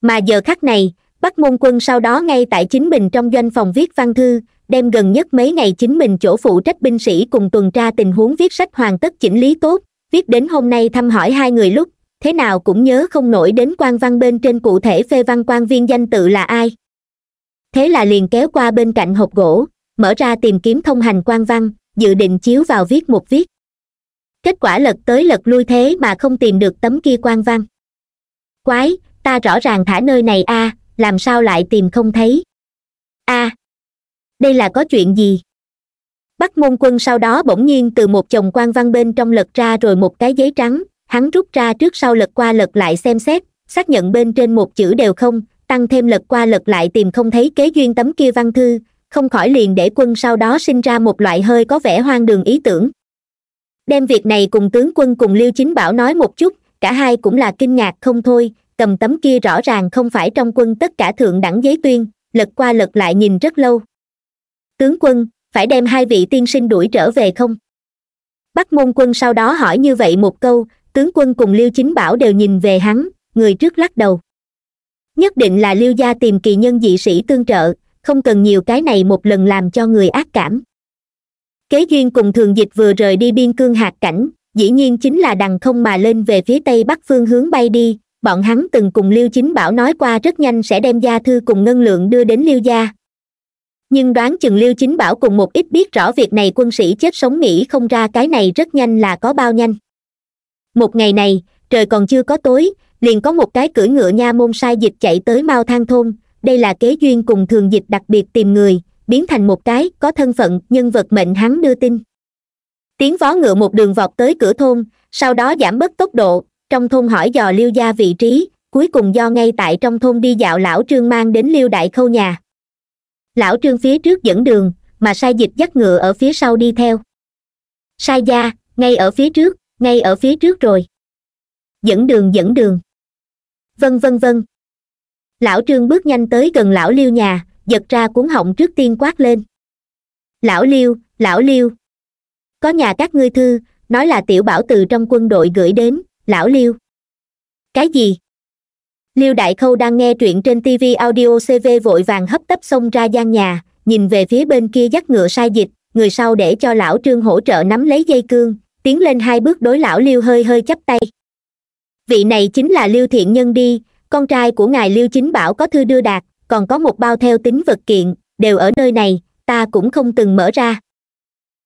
mà giờ khắc này bắc môn quân sau đó ngay tại chính mình trong doanh phòng viết văn thư đem gần nhất mấy ngày chính mình chỗ phụ trách binh sĩ cùng tuần tra tình huống viết sách hoàn tất chỉnh lý tốt viết đến hôm nay thăm hỏi hai người lúc thế nào cũng nhớ không nổi đến quan văn bên trên cụ thể phê văn quan viên danh tự là ai thế là liền kéo qua bên cạnh hộp gỗ mở ra tìm kiếm thông hành quan văn dự định chiếu vào viết một viết kết quả lật tới lật lui thế mà không tìm được tấm kia quan văn quái ta rõ ràng thả nơi này a à, làm sao lại tìm không thấy a à, đây là có chuyện gì bắc môn quân sau đó bỗng nhiên từ một chồng quan văn bên trong lật ra rồi một cái giấy trắng hắn rút ra trước sau lật qua lật lại xem xét xác nhận bên trên một chữ đều không tăng thêm lật qua lật lại tìm không thấy kế duyên tấm kia văn thư không khỏi liền để quân sau đó sinh ra một loại hơi có vẻ hoang đường ý tưởng đem việc này cùng tướng quân cùng liêu chính bảo nói một chút cả hai cũng là kinh ngạc không thôi cầm tấm kia rõ ràng không phải trong quân tất cả thượng đẳng giấy tuyên lật qua lật lại nhìn rất lâu tướng quân phải đem hai vị tiên sinh đuổi trở về không bắc môn quân sau đó hỏi như vậy một câu tướng quân cùng liêu chính bảo đều nhìn về hắn người trước lắc đầu nhất định là liêu gia tìm kỳ nhân dị sĩ tương trợ không cần nhiều cái này một lần làm cho người ác cảm kế duyên cùng thường dịch vừa rời đi biên cương hạt cảnh dĩ nhiên chính là đằng không mà lên về phía tây bắc phương hướng bay đi bọn hắn từng cùng liêu chính bảo nói qua rất nhanh sẽ đem gia thư cùng ngân lượng đưa đến liêu gia nhưng đoán chừng liêu chính bảo cùng một ít biết rõ việc này quân sĩ chết sống nghĩ không ra cái này rất nhanh là có bao nhanh một ngày này trời còn chưa có tối liền có một cái cưỡi ngựa nha môn sai dịch chạy tới mao thang thôn đây là kế duyên cùng thường dịch đặc biệt tìm người biến thành một cái có thân phận nhân vật mệnh hắn đưa tin tiếng vó ngựa một đường vọt tới cửa thôn sau đó giảm bớt tốc độ trong thôn hỏi dò liêu gia vị trí cuối cùng do ngay tại trong thôn đi dạo lão trương mang đến liêu đại khâu nhà lão trương phía trước dẫn đường mà sai dịch dắt ngựa ở phía sau đi theo sai gia ngay ở phía trước ngay ở phía trước rồi dẫn đường dẫn đường vân vân vân lão trương bước nhanh tới gần lão liêu nhà giật ra cuốn họng trước tiên quát lên lão liêu lão liêu có nhà các ngươi thư nói là tiểu bảo từ trong quân đội gửi đến lão liêu cái gì liêu đại khâu đang nghe truyện trên tv audio cv vội vàng hấp tấp xông ra gian nhà nhìn về phía bên kia dắt ngựa sai dịch người sau để cho lão trương hỗ trợ nắm lấy dây cương tiến lên hai bước đối lão liêu hơi hơi chắp tay vị này chính là liêu thiện nhân đi con trai của ngài liêu chính bảo có thư đưa đạt còn có một bao theo tính vật kiện đều ở nơi này ta cũng không từng mở ra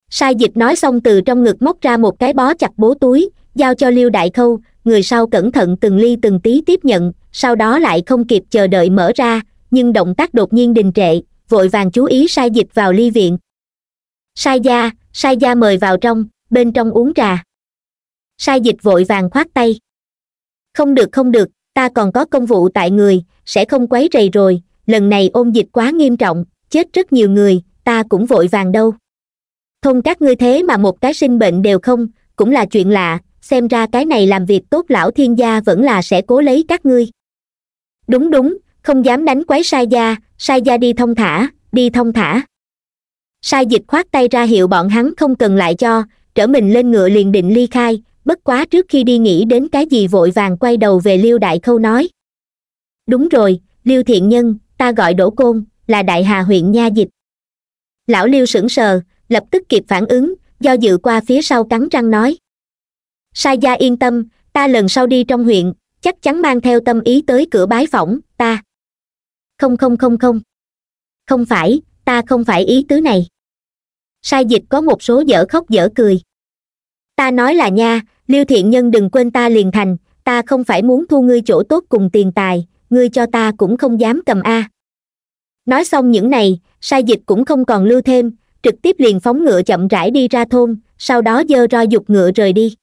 sai dịch nói xong từ trong ngực móc ra một cái bó chặt bố túi giao cho lưu đại khâu người sau cẩn thận từng ly từng tí tiếp nhận sau đó lại không kịp chờ đợi mở ra nhưng động tác đột nhiên đình trệ vội vàng chú ý sai dịch vào ly viện sai gia sai gia mời vào trong bên trong uống trà sai dịch vội vàng khoát tay không được không được ta còn có công vụ tại người sẽ không quấy rầy rồi lần này ôn dịch quá nghiêm trọng chết rất nhiều người ta cũng vội vàng đâu thôn các ngươi thế mà một cái sinh bệnh đều không cũng là chuyện lạ xem ra cái này làm việc tốt lão thiên gia vẫn là sẽ cố lấy các ngươi đúng đúng không dám đánh quái sai gia sai gia đi thông thả đi thông thả sai dịch khoát tay ra hiệu bọn hắn không cần lại cho trở mình lên ngựa liền định ly khai bất quá trước khi đi nghĩ đến cái gì vội vàng quay đầu về liêu đại khâu nói đúng rồi liêu thiện nhân ta gọi đỗ côn là đại hà huyện nha dịch lão liêu sững sờ lập tức kịp phản ứng do dự qua phía sau cắn răng nói sai gia yên tâm ta lần sau đi trong huyện chắc chắn mang theo tâm ý tới cửa bái phỏng ta không không không không không phải ta không phải ý tứ này sai dịch có một số dở khóc dở cười ta nói là nha liêu thiện nhân đừng quên ta liền thành ta không phải muốn thu ngươi chỗ tốt cùng tiền tài ngươi cho ta cũng không dám cầm a nói xong những này sai dịch cũng không còn lưu thêm trực tiếp liền phóng ngựa chậm rãi đi ra thôn sau đó dơ roi dục ngựa rời đi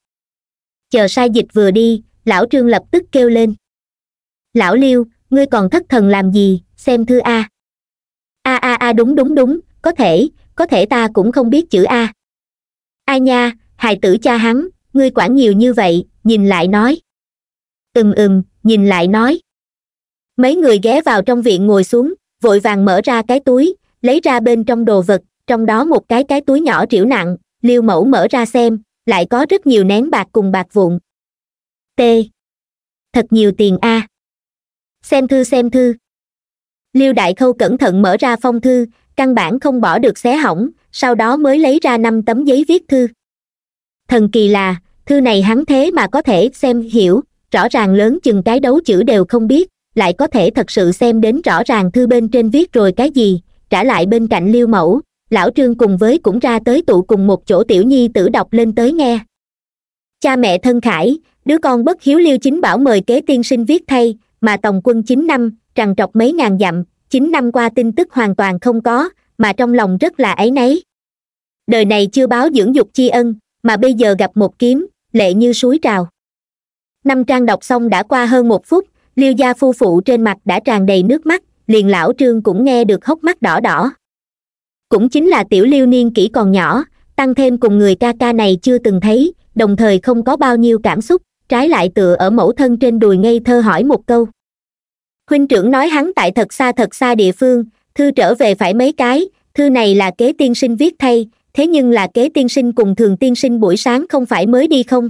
chờ sai dịch vừa đi lão trương lập tức kêu lên lão liêu ngươi còn thất thần làm gì xem thư a a a a đúng đúng đúng có thể có thể ta cũng không biết chữ a a nha hài tử cha hắn ngươi quản nhiều như vậy nhìn lại nói ừm ừm nhìn lại nói mấy người ghé vào trong viện ngồi xuống vội vàng mở ra cái túi lấy ra bên trong đồ vật trong đó một cái cái túi nhỏ trĩu nặng liêu mẫu mở ra xem lại có rất nhiều nén bạc cùng bạc vụn t thật nhiều tiền a à. xem thư xem thư liêu đại khâu cẩn thận mở ra phong thư căn bản không bỏ được xé hỏng sau đó mới lấy ra năm tấm giấy viết thư thần kỳ là thư này hắn thế mà có thể xem hiểu rõ ràng lớn chừng cái đấu chữ đều không biết lại có thể thật sự xem đến rõ ràng thư bên trên viết rồi cái gì trả lại bên cạnh liêu mẫu lão trương cùng với cũng ra tới tụ cùng một chỗ tiểu nhi tử đọc lên tới nghe cha mẹ thân khải đứa con bất hiếu liêu chính bảo mời kế tiên sinh viết thay mà tổng quân chín năm trằn trọc mấy ngàn dặm chín năm qua tin tức hoàn toàn không có mà trong lòng rất là áy náy đời này chưa báo dưỡng dục chi ân mà bây giờ gặp một kiếm lệ như suối trào năm trang đọc xong đã qua hơn một phút liêu gia phu phụ trên mặt đã tràn đầy nước mắt liền lão trương cũng nghe được hốc mắt đỏ đỏ cũng chính là tiểu liêu niên kỹ còn nhỏ tăng thêm cùng người ca ca này chưa từng thấy đồng thời không có bao nhiêu cảm xúc trái lại tựa ở mẫu thân trên đùi ngây thơ hỏi một câu huynh trưởng nói hắn tại thật xa thật xa địa phương thư trở về phải mấy cái thư này là kế tiên sinh viết thay thế nhưng là kế tiên sinh cùng thường tiên sinh buổi sáng không phải mới đi không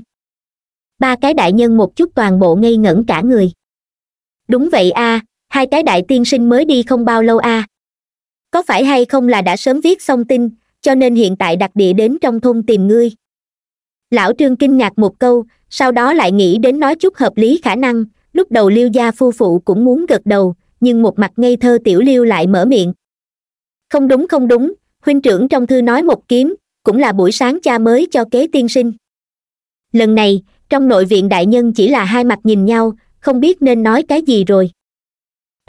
ba cái đại nhân một chút toàn bộ ngây ngẩn cả người đúng vậy a à, hai cái đại tiên sinh mới đi không bao lâu a à. có phải hay không là đã sớm viết xong tin cho nên hiện tại đặc địa đến trong thôn tìm ngươi lão trương kinh ngạc một câu sau đó lại nghĩ đến nói chút hợp lý khả năng lúc đầu liêu gia phu phụ cũng muốn gật đầu nhưng một mặt ngây thơ tiểu liêu lại mở miệng không đúng không đúng huynh trưởng trong thư nói một kiếm cũng là buổi sáng cha mới cho kế tiên sinh lần này trong nội viện đại nhân chỉ là hai mặt nhìn nhau không biết nên nói cái gì rồi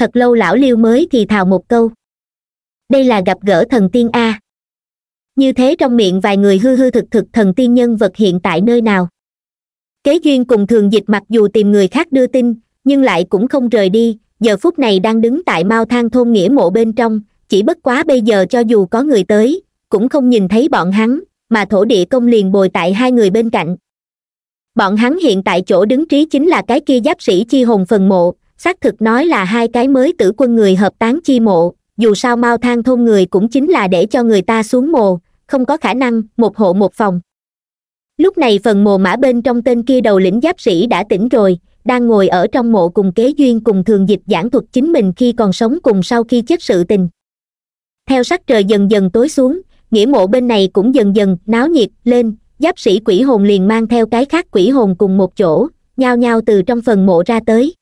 thật lâu lão liêu mới thì thào một câu đây là gặp gỡ thần tiên a như thế trong miệng vài người hư hư thực thực thần tiên nhân vật hiện tại nơi nào kế duyên cùng thường dịch mặc dù tìm người khác đưa tin nhưng lại cũng không rời đi giờ phút này đang đứng tại mao thang thôn nghĩa mộ bên trong chỉ bất quá bây giờ cho dù có người tới cũng không nhìn thấy bọn hắn mà thổ địa công liền bồi tại hai người bên cạnh bọn hắn hiện tại chỗ đứng trí chính là cái kia giáp sĩ chi hồn phần mộ xác thực nói là hai cái mới tử quân người hợp tán chi mộ dù sao mau thang thôn người cũng chính là để cho người ta xuống mồ không có khả năng một hộ một phòng lúc này phần mồ mã bên trong tên kia đầu lĩnh giáp sĩ đã tỉnh rồi đang ngồi ở trong mộ cùng kế duyên cùng thường dịch giảng thuật chính mình khi còn sống cùng sau khi chết sự tình theo sắc trời dần dần tối xuống nghĩa mộ bên này cũng dần dần náo nhiệt lên giáp sĩ quỷ hồn liền mang theo cái khác quỷ hồn cùng một chỗ nhao nhao từ trong phần mộ ra tới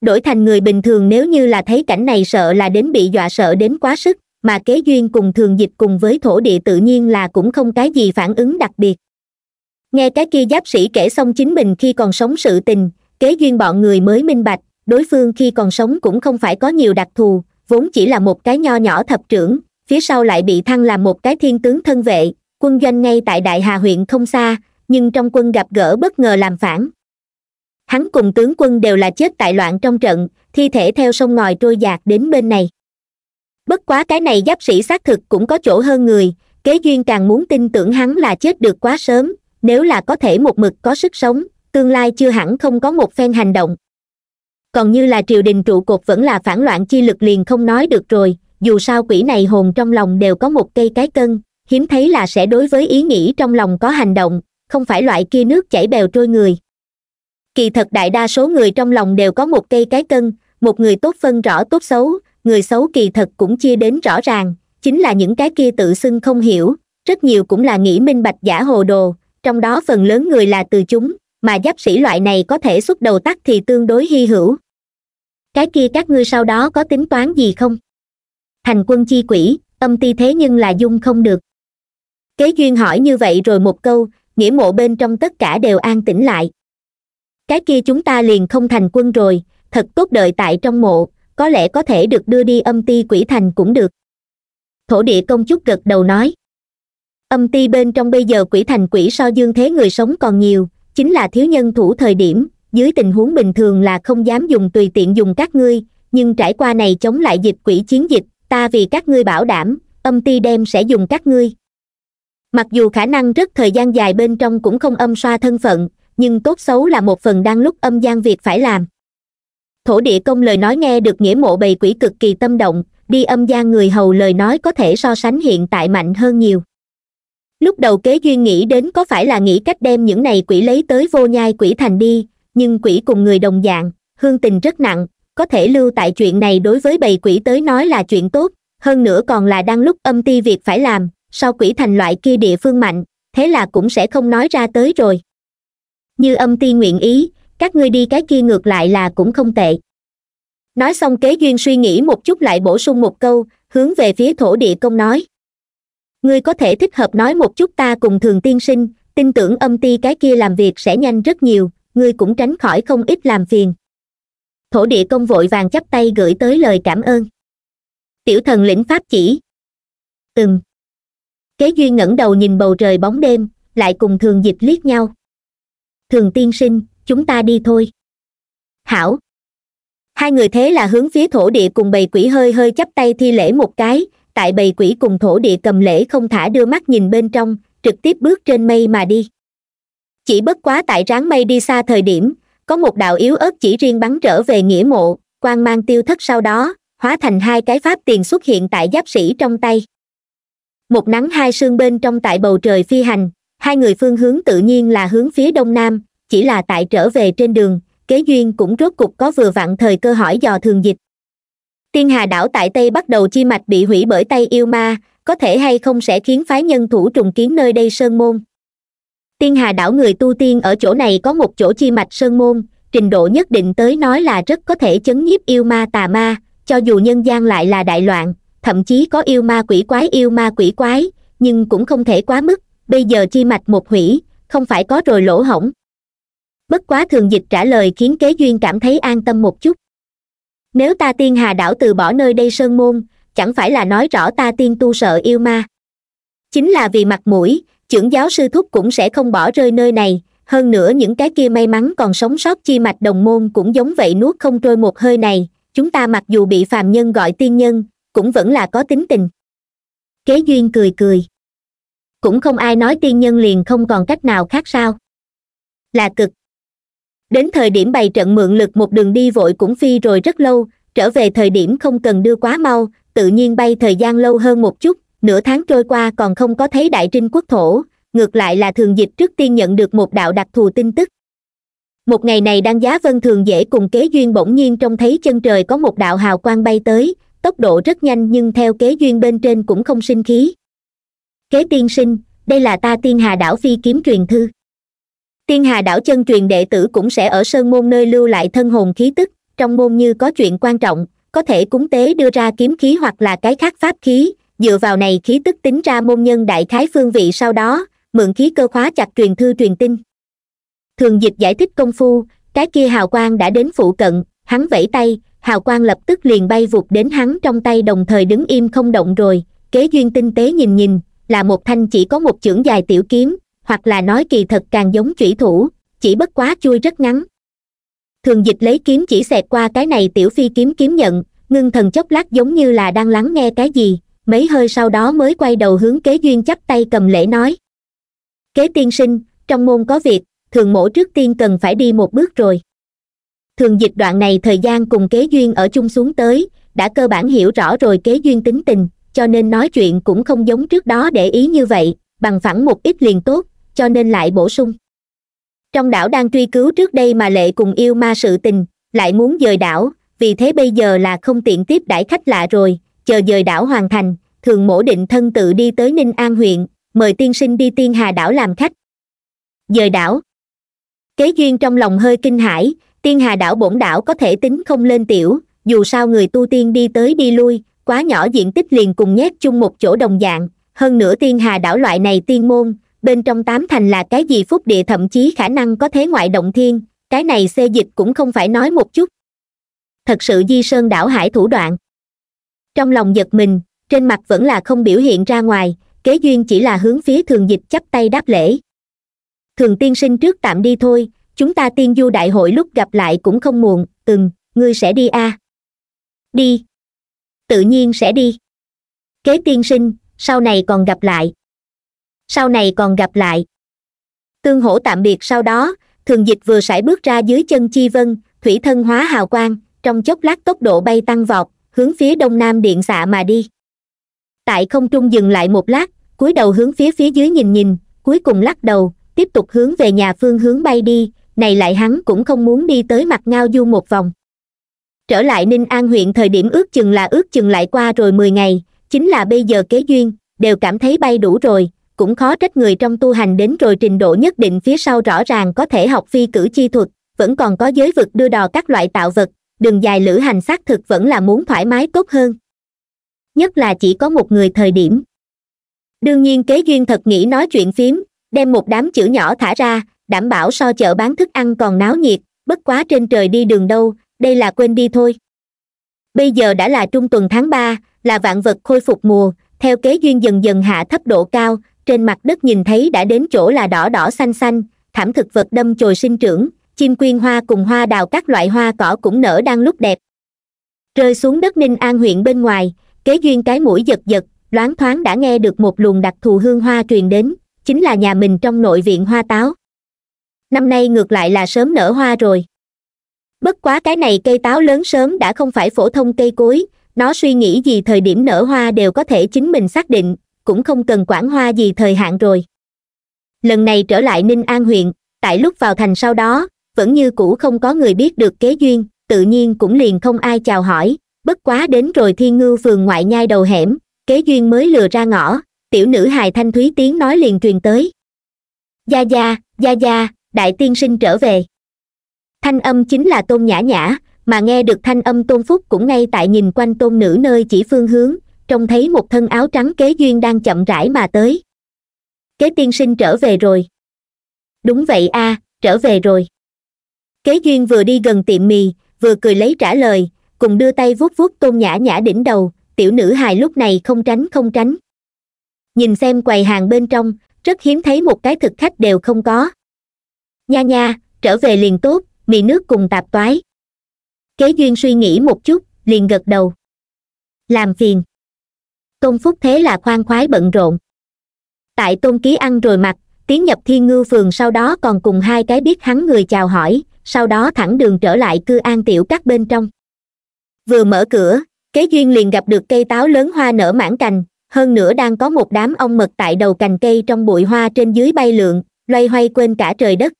đổi thành người bình thường nếu như là thấy cảnh này sợ là đến bị dọa sợ đến quá sức mà kế duyên cùng thường dịch cùng với thổ địa tự nhiên là cũng không cái gì phản ứng đặc biệt nghe cái kia giáp sĩ kể xong chính mình khi còn sống sự tình kế duyên bọn người mới minh bạch đối phương khi còn sống cũng không phải có nhiều đặc thù vốn chỉ là một cái nho nhỏ thập trưởng phía sau lại bị thăng làm một cái thiên tướng thân vệ quân doanh ngay tại đại hà huyện không xa nhưng trong quân gặp gỡ bất ngờ làm phản hắn cùng tướng quân đều là chết tại loạn trong trận thi thể theo sông ngòi trôi dạt đến bên này bất quá cái này giáp sĩ xác thực cũng có chỗ hơn người kế duyên càng muốn tin tưởng hắn là chết được quá sớm nếu là có thể một mực có sức sống tương lai chưa hẳn không có một phen hành động còn như là triều đình trụ cột vẫn là phản loạn chi lực liền không nói được rồi dù sao quỷ này hồn trong lòng đều có một cây cái cân hiếm thấy là sẽ đối với ý nghĩ trong lòng có hành động không phải loại kia nước chảy bèo trôi người kỳ thật đại đa số người trong lòng đều có một cây cái cân một người tốt phân rõ tốt xấu người xấu kỳ thật cũng chia đến rõ ràng chính là những cái kia tự xưng không hiểu rất nhiều cũng là nghĩ minh bạch giả hồ đồ trong đó phần lớn người là từ chúng mà giáp sĩ loại này có thể xuất đầu tắt thì tương đối hy hữu cái kia các ngươi sau đó có tính toán gì không thành quân chi quỷ âm ti thế nhưng là dung không được kế duyên hỏi như vậy rồi một câu nghĩa mộ bên trong tất cả đều an tĩnh lại cái kia chúng ta liền không thành quân rồi thật tốt đợi tại trong mộ có lẽ có thể được đưa đi âm ti quỷ thành cũng được thổ địa công chúc gật đầu nói âm ti bên trong bây giờ quỷ thành quỷ so dương thế người sống còn nhiều chính là thiếu nhân thủ thời điểm dưới tình huống bình thường là không dám dùng tùy tiện dùng các ngươi nhưng trải qua này chống lại dịch quỷ chiến dịch ta vì các ngươi bảo đảm âm ti đem sẽ dùng các ngươi mặc dù khả năng rất thời gian dài bên trong cũng không âm xoa thân phận nhưng tốt xấu là một phần đang lúc âm gian việc phải làm thổ địa công lời nói nghe được nghĩa mộ bầy quỷ cực kỳ tâm động đi âm gian người hầu lời nói có thể so sánh hiện tại mạnh hơn nhiều lúc đầu kế duyên nghĩ đến có phải là nghĩ cách đem những này quỷ lấy tới vô nhai quỷ thành đi nhưng quỷ cùng người đồng dạng hương tình rất nặng có thể lưu tại chuyện này đối với bầy quỷ tới nói là chuyện tốt hơn nữa còn là đang lúc âm ti việc phải làm sau quỷ thành loại kia địa phương mạnh thế là cũng sẽ không nói ra tới rồi như âm ti nguyện ý các ngươi đi cái kia ngược lại là cũng không tệ nói xong kế duyên suy nghĩ một chút lại bổ sung một câu hướng về phía thổ địa công nói ngươi có thể thích hợp nói một chút ta cùng thường tiên sinh tin tưởng âm ti cái kia làm việc sẽ nhanh rất nhiều ngươi cũng tránh khỏi không ít làm phiền thổ địa công vội vàng chắp tay gửi tới lời cảm ơn tiểu thần lĩnh pháp chỉ ừm kế duy ngẩng đầu nhìn bầu trời bóng đêm lại cùng thường dịch liếc nhau thường tiên sinh chúng ta đi thôi hảo hai người thế là hướng phía thổ địa cùng bầy quỷ hơi hơi chắp tay thi lễ một cái tại bầy quỷ cùng thổ địa cầm lễ không thả đưa mắt nhìn bên trong trực tiếp bước trên mây mà đi chỉ bất quá tại ráng mây đi xa thời điểm có một đạo yếu ớt chỉ riêng bắn trở về nghĩa mộ quan mang tiêu thất sau đó hóa thành hai cái pháp tiền xuất hiện tại giáp sĩ trong tay một nắng hai sương bên trong tại bầu trời phi hành hai người phương hướng tự nhiên là hướng phía đông nam chỉ là tại trở về trên đường kế duyên cũng rốt cục có vừa vặn thời cơ hỏi dò thường dịch tiên hà đảo tại tây bắt đầu chi mạch bị hủy bởi tay yêu ma có thể hay không sẽ khiến phái nhân thủ trùng kiến nơi đây sơn môn tiên hà đảo người tu tiên ở chỗ này có một chỗ chi mạch sơn môn trình độ nhất định tới nói là rất có thể chấn nhiếp yêu ma tà ma cho dù nhân gian lại là đại loạn thậm chí có yêu ma quỷ quái yêu ma quỷ quái nhưng cũng không thể quá mức bây giờ chi mạch một hủy không phải có rồi lỗ hổng bất quá thường dịch trả lời khiến kế duyên cảm thấy an tâm một chút nếu ta tiên hà đảo từ bỏ nơi đây sơn môn chẳng phải là nói rõ ta tiên tu sợ yêu ma chính là vì mặt mũi trưởng giáo sư thúc cũng sẽ không bỏ rơi nơi này hơn nữa những cái kia may mắn còn sống sót chi mạch đồng môn cũng giống vậy nuốt không trôi một hơi này chúng ta mặc dù bị phàm nhân gọi tiên nhân cũng vẫn là có tính tình kế duyên cười cười cũng không ai nói tiên nhân liền không còn cách nào khác sao là cực đến thời điểm bày trận mượn lực một đường đi vội cũng phi rồi rất lâu trở về thời điểm không cần đưa quá mau tự nhiên bay thời gian lâu hơn một chút nửa tháng trôi qua còn không có thấy đại trinh quốc thổ ngược lại là thường dịch trước tiên nhận được một đạo đặc thù tin tức một ngày này đang giá vân thường dễ cùng kế duyên bỗng nhiên trông thấy chân trời có một đạo hào quang bay tới tốc độ rất nhanh nhưng theo kế duyên bên trên cũng không sinh khí kế tiên sinh đây là ta tiên hà đảo phi kiếm truyền thư tiên hà đảo chân truyền đệ tử cũng sẽ ở sơn môn nơi lưu lại thân hồn khí tức trong môn như có chuyện quan trọng có thể cúng tế đưa ra kiếm khí hoặc là cái khác pháp khí dựa vào này khí tức tính ra môn nhân đại khái phương vị sau đó mượn khí cơ khóa chặt truyền thư truyền tin thường dịch giải thích công phu cái kia hào quang đã đến phụ cận hắn vẫy tay hào quang lập tức liền bay vụt đến hắn trong tay đồng thời đứng im không động rồi kế duyên tinh tế nhìn nhìn là một thanh chỉ có một chưởng dài tiểu kiếm hoặc là nói kỳ thật càng giống chủy thủ chỉ bất quá chui rất ngắn thường dịch lấy kiếm chỉ xẹt qua cái này tiểu phi kiếm kiếm nhận ngưng thần chốc lát giống như là đang lắng nghe cái gì mấy hơi sau đó mới quay đầu hướng kế duyên chắp tay cầm lễ nói kế tiên sinh trong môn có việc thường mổ trước tiên cần phải đi một bước rồi thường dịch đoạn này thời gian cùng kế duyên ở chung xuống tới đã cơ bản hiểu rõ rồi kế duyên tính tình cho nên nói chuyện cũng không giống trước đó để ý như vậy bằng phẳng một ít liền tốt cho nên lại bổ sung trong đảo đang truy cứu trước đây mà lệ cùng yêu ma sự tình lại muốn dời đảo vì thế bây giờ là không tiện tiếp đãi khách lạ rồi chờ dời đảo hoàn thành thường mổ định thân tự đi tới ninh an huyện mời tiên sinh đi tiên hà đảo làm khách dời đảo kế duyên trong lòng hơi kinh hãi tiên hà đảo bổn đảo có thể tính không lên tiểu dù sao người tu tiên đi tới đi lui quá nhỏ diện tích liền cùng nhét chung một chỗ đồng dạng hơn nữa tiên hà đảo loại này tiên môn bên trong tám thành là cái gì phúc địa thậm chí khả năng có thế ngoại động thiên cái này xê dịch cũng không phải nói một chút thật sự di sơn đảo hải thủ đoạn trong lòng giật mình trên mặt vẫn là không biểu hiện ra ngoài kế duyên chỉ là hướng phía thường dịch chắp tay đáp lễ thường tiên sinh trước tạm đi thôi chúng ta tiên du đại hội lúc gặp lại cũng không muộn ừm ngươi sẽ đi à? đi tự nhiên sẽ đi kế tiên sinh sau này còn gặp lại sau này còn gặp lại tương hổ tạm biệt sau đó thường dịch vừa sải bước ra dưới chân chi vân thủy thân hóa hào quang trong chốc lát tốc độ bay tăng vọt hướng phía đông nam điện xạ mà đi tại không trung dừng lại một lát cúi đầu hướng phía phía dưới nhìn nhìn cuối cùng lắc đầu tiếp tục hướng về nhà phương hướng bay đi này lại hắn cũng không muốn đi tới mặt ngao du một vòng trở lại ninh an huyện thời điểm ước chừng là ước chừng lại qua rồi mười ngày chính là bây giờ kế duyên đều cảm thấy bay đủ rồi cũng khó trách người trong tu hành đến rồi trình độ nhất định phía sau rõ ràng có thể học phi cử chi thuật vẫn còn có giới vực đưa đò các loại tạo vật đường dài lữ hành xác thực vẫn là muốn thoải mái tốt hơn nhất là chỉ có một người thời điểm đương nhiên kế duyên thật nghĩ nói chuyện phím đem một đám chữ nhỏ thả ra đảm bảo so chợ bán thức ăn còn náo nhiệt bất quá trên trời đi đường đâu đây là quên đi thôi bây giờ đã là trung tuần tháng ba là vạn vật khôi phục mùa theo kế duyên dần dần hạ thấp độ cao trên mặt đất nhìn thấy đã đến chỗ là đỏ đỏ xanh xanh thảm thực vật đâm chồi sinh trưởng chim quyên hoa cùng hoa đào các loại hoa cỏ cũng nở đang lúc đẹp rơi xuống đất ninh an huyện bên ngoài kế duyên cái mũi giật giật loáng thoáng đã nghe được một luồng đặc thù hương hoa truyền đến chính là nhà mình trong nội viện hoa táo năm nay ngược lại là sớm nở hoa rồi bất quá cái này cây táo lớn sớm đã không phải phổ thông cây cối nó suy nghĩ gì thời điểm nở hoa đều có thể chính mình xác định cũng không cần quản hoa gì thời hạn rồi lần này trở lại ninh an huyện tại lúc vào thành sau đó vẫn như cũ không có người biết được kế duyên tự nhiên cũng liền không ai chào hỏi bất quá đến rồi thiên ngư phường ngoại nhai đầu hẻm kế duyên mới lừa ra ngõ tiểu nữ hài thanh thúy tiếng nói liền truyền tới gia gia gia gia đại tiên sinh trở về thanh âm chính là tôn nhã nhã mà nghe được thanh âm tôn phúc cũng ngay tại nhìn quanh tôn nữ nơi chỉ phương hướng trông thấy một thân áo trắng kế duyên đang chậm rãi mà tới kế tiên sinh trở về rồi đúng vậy a à, trở về rồi kế duyên vừa đi gần tiệm mì vừa cười lấy trả lời cùng đưa tay vuốt vuốt tôn nhã nhã đỉnh đầu tiểu nữ hài lúc này không tránh không tránh nhìn xem quầy hàng bên trong rất hiếm thấy một cái thực khách đều không có nha nha trở về liền tốt mì nước cùng tạp toái kế duyên suy nghĩ một chút liền gật đầu làm phiền tôn phúc thế là khoan khoái bận rộn tại tôn ký ăn rồi mặt tiến nhập thiên ngư phường sau đó còn cùng hai cái biết hắn người chào hỏi sau đó thẳng đường trở lại cư an tiểu các bên trong vừa mở cửa kế duyên liền gặp được cây táo lớn hoa nở mãn cành hơn nữa đang có một đám ong mật tại đầu cành cây trong bụi hoa trên dưới bay lượn loay hoay quên cả trời đất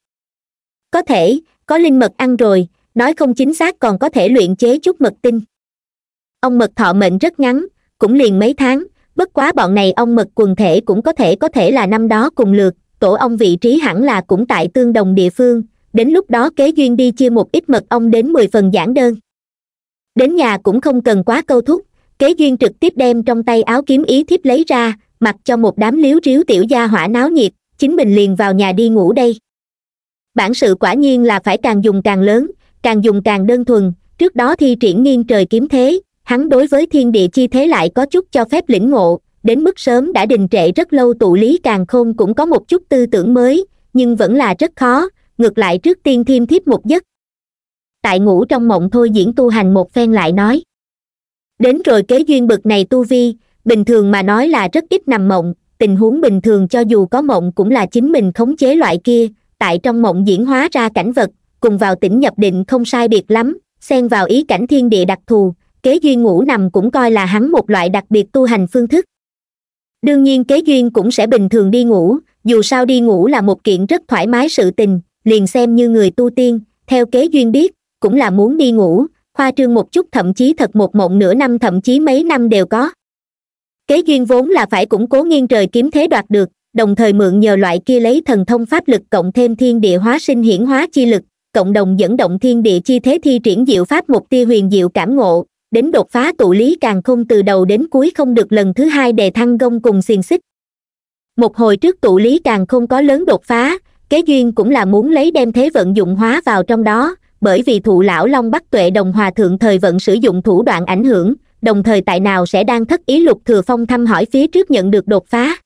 có thể có linh mật ăn rồi nói không chính xác còn có thể luyện chế chút mật tinh ông mật thọ mệnh rất ngắn cũng liền mấy tháng bất quá bọn này ông mật quần thể cũng có thể có thể là năm đó cùng lượt tổ ông vị trí hẳn là cũng tại tương đồng địa phương đến lúc đó kế duyên đi chia một ít mật ông đến mười phần giản đơn đến nhà cũng không cần quá câu thúc kế duyên trực tiếp đem trong tay áo kiếm ý thiếp lấy ra mặc cho một đám liếu ríu tiểu gia hỏa náo nhiệt chính mình liền vào nhà đi ngủ đây bản sự quả nhiên là phải càng dùng càng lớn càng dùng càng đơn thuần trước đó thi triển nghiêng trời kiếm thế hắn đối với thiên địa chi thế lại có chút cho phép lĩnh ngộ đến mức sớm đã đình trệ rất lâu tụ lý càng khôn cũng có một chút tư tưởng mới nhưng vẫn là rất khó ngược lại trước tiên thiêm thiếp một giấc tại ngủ trong mộng thôi diễn tu hành một phen lại nói đến rồi kế duyên bực này tu vi bình thường mà nói là rất ít nằm mộng tình huống bình thường cho dù có mộng cũng là chính mình khống chế loại kia tại trong mộng diễn hóa ra cảnh vật cùng vào tỉnh nhập định không sai biệt lắm xen vào ý cảnh thiên địa đặc thù kế duyên ngủ nằm cũng coi là hắn một loại đặc biệt tu hành phương thức đương nhiên kế duyên cũng sẽ bình thường đi ngủ dù sao đi ngủ là một kiện rất thoải mái sự tình liền xem như người tu tiên theo kế duyên biết cũng là muốn đi ngủ khoa trương một chút thậm chí thật một mộng nửa năm thậm chí mấy năm đều có kế duyên vốn là phải củng cố nghiêng trời kiếm thế đoạt được đồng thời mượn nhờ loại kia lấy thần thông pháp lực cộng thêm thiên địa hóa sinh hiển hóa chi lực cộng đồng dẫn động thiên địa chi thế thi triển diệu pháp mục tiêu huyền diệu cảm ngộ đến đột phá tụ lý càng không từ đầu đến cuối không được lần thứ hai đề thăng gông cùng xiềng xích một hồi trước tụ lý càng không có lớn đột phá kế duyên cũng là muốn lấy đem thế vận dụng hóa vào trong đó bởi vì thụ lão long bắc tuệ đồng hòa thượng thời vận sử dụng thủ đoạn ảnh hưởng đồng thời tại nào sẽ đang thất ý lục thừa phong thăm hỏi phía trước nhận được đột phá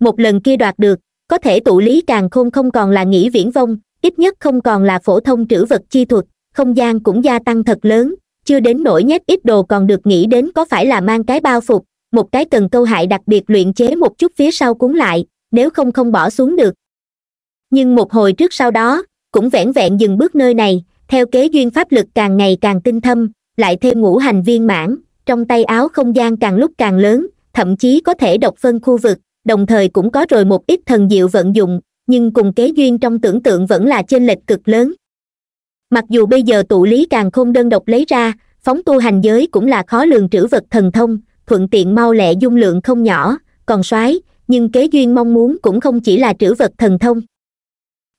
một lần kia đoạt được có thể tụ lý càng khôn không còn là nghĩ viễn vông ít nhất không còn là phổ thông trữ vật chi thuật không gian cũng gia tăng thật lớn chưa đến nỗi nhét ít đồ còn được nghĩ đến có phải là mang cái bao phục một cái cần câu hại đặc biệt luyện chế một chút phía sau cuốn lại nếu không không bỏ xuống được nhưng một hồi trước sau đó cũng vẻn vẹn dừng bước nơi này theo kế duyên pháp lực càng ngày càng tinh thâm lại thêm ngũ hành viên mãn trong tay áo không gian càng lúc càng lớn thậm chí có thể độc phân khu vực đồng thời cũng có rồi một ít thần diệu vận dụng nhưng cùng kế duyên trong tưởng tượng vẫn là chênh lệch cực lớn mặc dù bây giờ tụ lý càng không đơn độc lấy ra phóng tu hành giới cũng là khó lường trữ vật thần thông thuận tiện mau lẹ dung lượng không nhỏ còn soái nhưng kế duyên mong muốn cũng không chỉ là trữ vật thần thông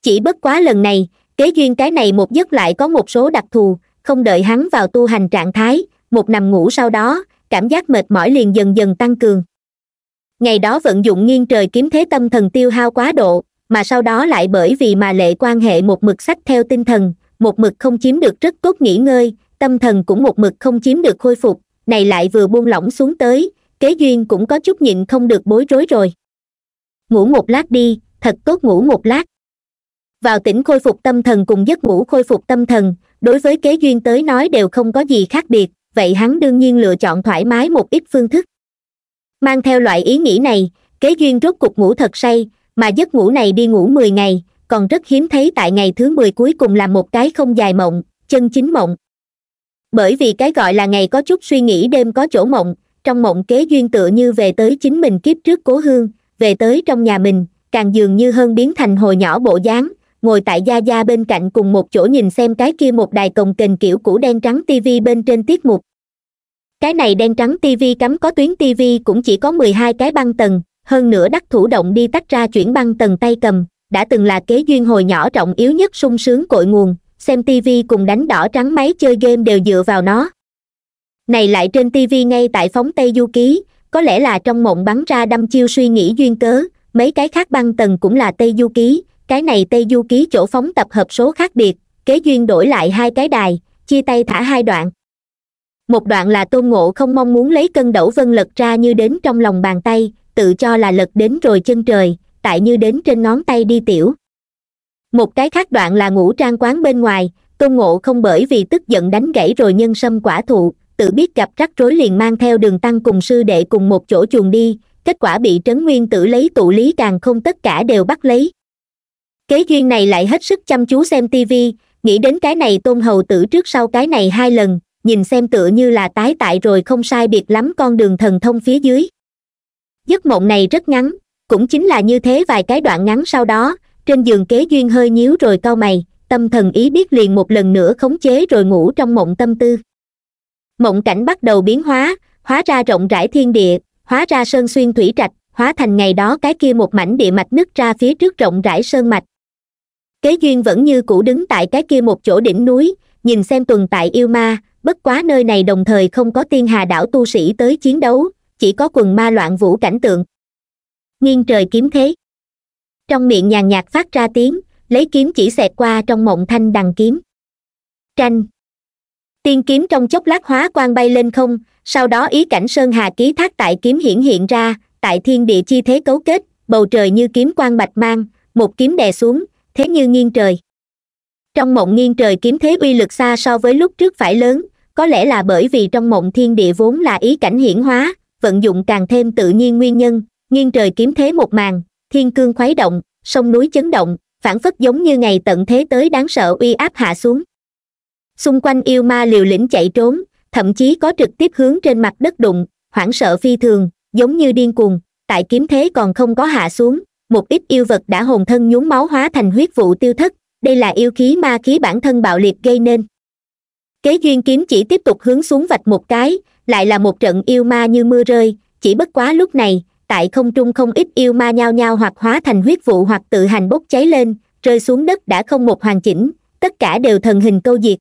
chỉ bất quá lần này kế duyên cái này một giấc lại có một số đặc thù không đợi hắn vào tu hành trạng thái một nằm ngủ sau đó cảm giác mệt mỏi liền dần dần tăng cường ngày đó vận dụng nghiêng trời kiếm thế tâm thần tiêu hao quá độ mà sau đó lại bởi vì mà lệ quan hệ một mực sách theo tinh thần một mực không chiếm được rất tốt nghỉ ngơi tâm thần cũng một mực không chiếm được khôi phục này lại vừa buông lỏng xuống tới kế duyên cũng có chút nhịn không được bối rối rồi ngủ một lát đi thật tốt ngủ một lát vào tỉnh khôi phục tâm thần cùng giấc ngủ khôi phục tâm thần đối với kế duyên tới nói đều không có gì khác biệt vậy hắn đương nhiên lựa chọn thoải mái một ít phương thức mang theo loại ý nghĩ này kế duyên rốt cuộc ngủ thật say mà giấc ngủ này đi ngủ mười ngày còn rất hiếm thấy tại ngày thứ mười cuối cùng là một cái không dài mộng chân chính mộng bởi vì cái gọi là ngày có chút suy nghĩ đêm có chỗ mộng trong mộng kế duyên tựa như về tới chính mình kiếp trước cố hương về tới trong nhà mình càng dường như hơn biến thành hồi nhỏ bộ dáng ngồi tại gia gia bên cạnh cùng một chỗ nhìn xem cái kia một đài cồng kềnh kiểu cũ đen trắng tivi bên trên tiết mục cái này đen trắng tv cắm có tuyến tv cũng chỉ có mười hai cái băng tầng hơn nữa đắc thủ động đi tách ra chuyển băng tầng tay cầm đã từng là kế duyên hồi nhỏ trọng yếu nhất sung sướng cội nguồn xem tv cùng đánh đỏ trắng máy chơi game đều dựa vào nó này lại trên tv ngay tại phóng tây du ký có lẽ là trong mộng bắn ra đâm chiêu suy nghĩ duyên cớ mấy cái khác băng tầng cũng là tây du ký cái này tây du ký chỗ phóng tập hợp số khác biệt kế duyên đổi lại hai cái đài chia tay thả hai đoạn một đoạn là tôn ngộ không mong muốn lấy cân đẩu vân lật ra như đến trong lòng bàn tay tự cho là lật đến rồi chân trời tại như đến trên ngón tay đi tiểu một cái khác đoạn là ngũ trang quán bên ngoài tôn ngộ không bởi vì tức giận đánh gãy rồi nhân sâm quả thụ tự biết gặp rắc rối liền mang theo đường tăng cùng sư đệ cùng một chỗ chuồng đi kết quả bị trấn nguyên tử lấy tụ lý càng không tất cả đều bắt lấy kế duyên này lại hết sức chăm chú xem tivi nghĩ đến cái này tôn hầu tử trước sau cái này hai lần nhìn xem tựa như là tái tại rồi không sai biệt lắm con đường thần thông phía dưới giấc mộng này rất ngắn cũng chính là như thế vài cái đoạn ngắn sau đó trên giường kế duyên hơi nhíu rồi cau mày tâm thần ý biết liền một lần nữa khống chế rồi ngủ trong mộng tâm tư mộng cảnh bắt đầu biến hóa hóa ra rộng rãi thiên địa hóa ra sơn xuyên thủy trạch hóa thành ngày đó cái kia một mảnh địa mạch nứt ra phía trước rộng rãi sơn mạch kế duyên vẫn như cũ đứng tại cái kia một chỗ đỉnh núi nhìn xem tuần tại yêu ma bất quá nơi này đồng thời không có tiên hà đảo tu sĩ tới chiến đấu chỉ có quần ma loạn vũ cảnh tượng nghiêng trời kiếm thế trong miệng nhàn nhạt phát ra tiếng lấy kiếm chỉ xẹt qua trong mộng thanh đằng kiếm tranh tiên kiếm trong chốc lát hóa quang bay lên không sau đó ý cảnh sơn hà ký thác tại kiếm hiển hiện ra tại thiên địa chi thế cấu kết bầu trời như kiếm quang bạch mang một kiếm đè xuống thế như nghiêng trời trong mộng nghiêng trời kiếm thế uy lực xa so với lúc trước phải lớn có lẽ là bởi vì trong mộng thiên địa vốn là ý cảnh hiển hóa vận dụng càng thêm tự nhiên nguyên nhân nghiêng trời kiếm thế một màn thiên cương khuấy động sông núi chấn động phản phất giống như ngày tận thế tới đáng sợ uy áp hạ xuống xung quanh yêu ma liều lĩnh chạy trốn thậm chí có trực tiếp hướng trên mặt đất đụng hoảng sợ phi thường giống như điên cuồng tại kiếm thế còn không có hạ xuống một ít yêu vật đã hồn thân nhúng máu hóa thành huyết vụ tiêu thất đây là yêu khí ma khí bản thân bạo liệt gây nên kế duyên kiếm chỉ tiếp tục hướng xuống vạch một cái lại là một trận yêu ma như mưa rơi chỉ bất quá lúc này tại không trung không ít yêu ma nhao nhao hoặc hóa thành huyết vụ hoặc tự hành bốc cháy lên rơi xuống đất đã không một hoàn chỉnh tất cả đều thần hình câu diệt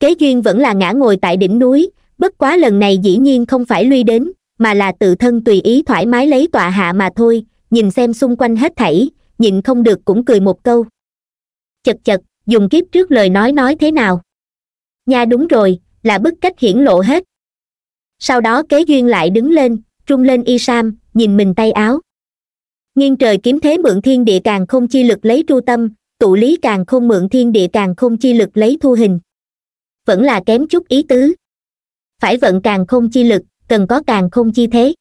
kế duyên vẫn là ngã ngồi tại đỉnh núi bất quá lần này dĩ nhiên không phải lui đến mà là tự thân tùy ý thoải mái lấy tọa hạ mà thôi nhìn xem xung quanh hết thảy nhìn không được cũng cười một câu chật chật dùng kiếp trước lời nói nói thế nào nha đúng rồi là bức cách hiển lộ hết sau đó kế duyên lại đứng lên trung lên y sam nhìn mình tay áo nghiêng trời kiếm thế mượn thiên địa càng không chi lực lấy tru tâm tụ lý càng không mượn thiên địa càng không chi lực lấy thu hình vẫn là kém chút ý tứ phải vận càng không chi lực cần có càng không chi thế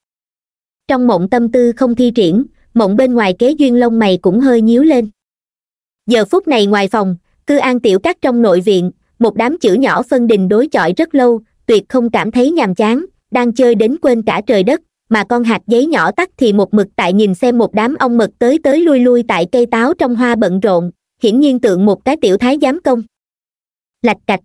trong mộng tâm tư không thi triển mộng bên ngoài kế duyên lông mày cũng hơi nhíu lên giờ phút này ngoài phòng cư an tiểu các trong nội viện một đám chữ nhỏ phân đình đối chọi rất lâu tuyệt không cảm thấy nhàm chán đang chơi đến quên cả trời đất mà con hạt giấy nhỏ tắt thì một mực tại nhìn xem một đám ong mật tới tới lui lui tại cây táo trong hoa bận rộn hiển nhiên tượng một cái tiểu thái giám công lạch cạch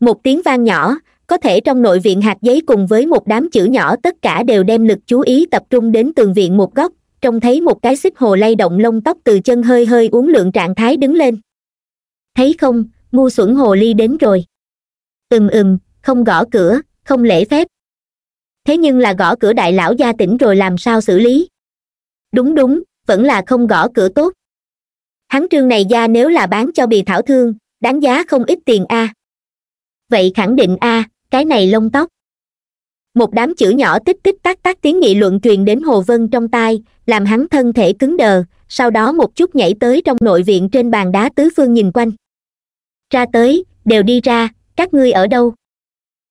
một tiếng vang nhỏ có thể trong nội viện hạt giấy cùng với một đám chữ nhỏ tất cả đều đem lực chú ý tập trung đến tường viện một góc trông thấy một cái xích hồ lay động lông tóc từ chân hơi hơi uốn lượn trạng thái đứng lên thấy không ngu xuẩn hồ ly đến rồi ừm ừm không gõ cửa không lễ phép thế nhưng là gõ cửa đại lão gia tỉnh rồi làm sao xử lý đúng đúng vẫn là không gõ cửa tốt hắn trương này gia nếu là bán cho bì thảo thương đáng giá không ít tiền a à. vậy khẳng định a à, cái này lông tóc một đám chữ nhỏ tích tích tắc tắc tiếng nghị luận truyền đến hồ vân trong tai làm hắn thân thể cứng đờ sau đó một chút nhảy tới trong nội viện trên bàn đá tứ phương nhìn quanh ra tới đều đi ra các ngươi ở đâu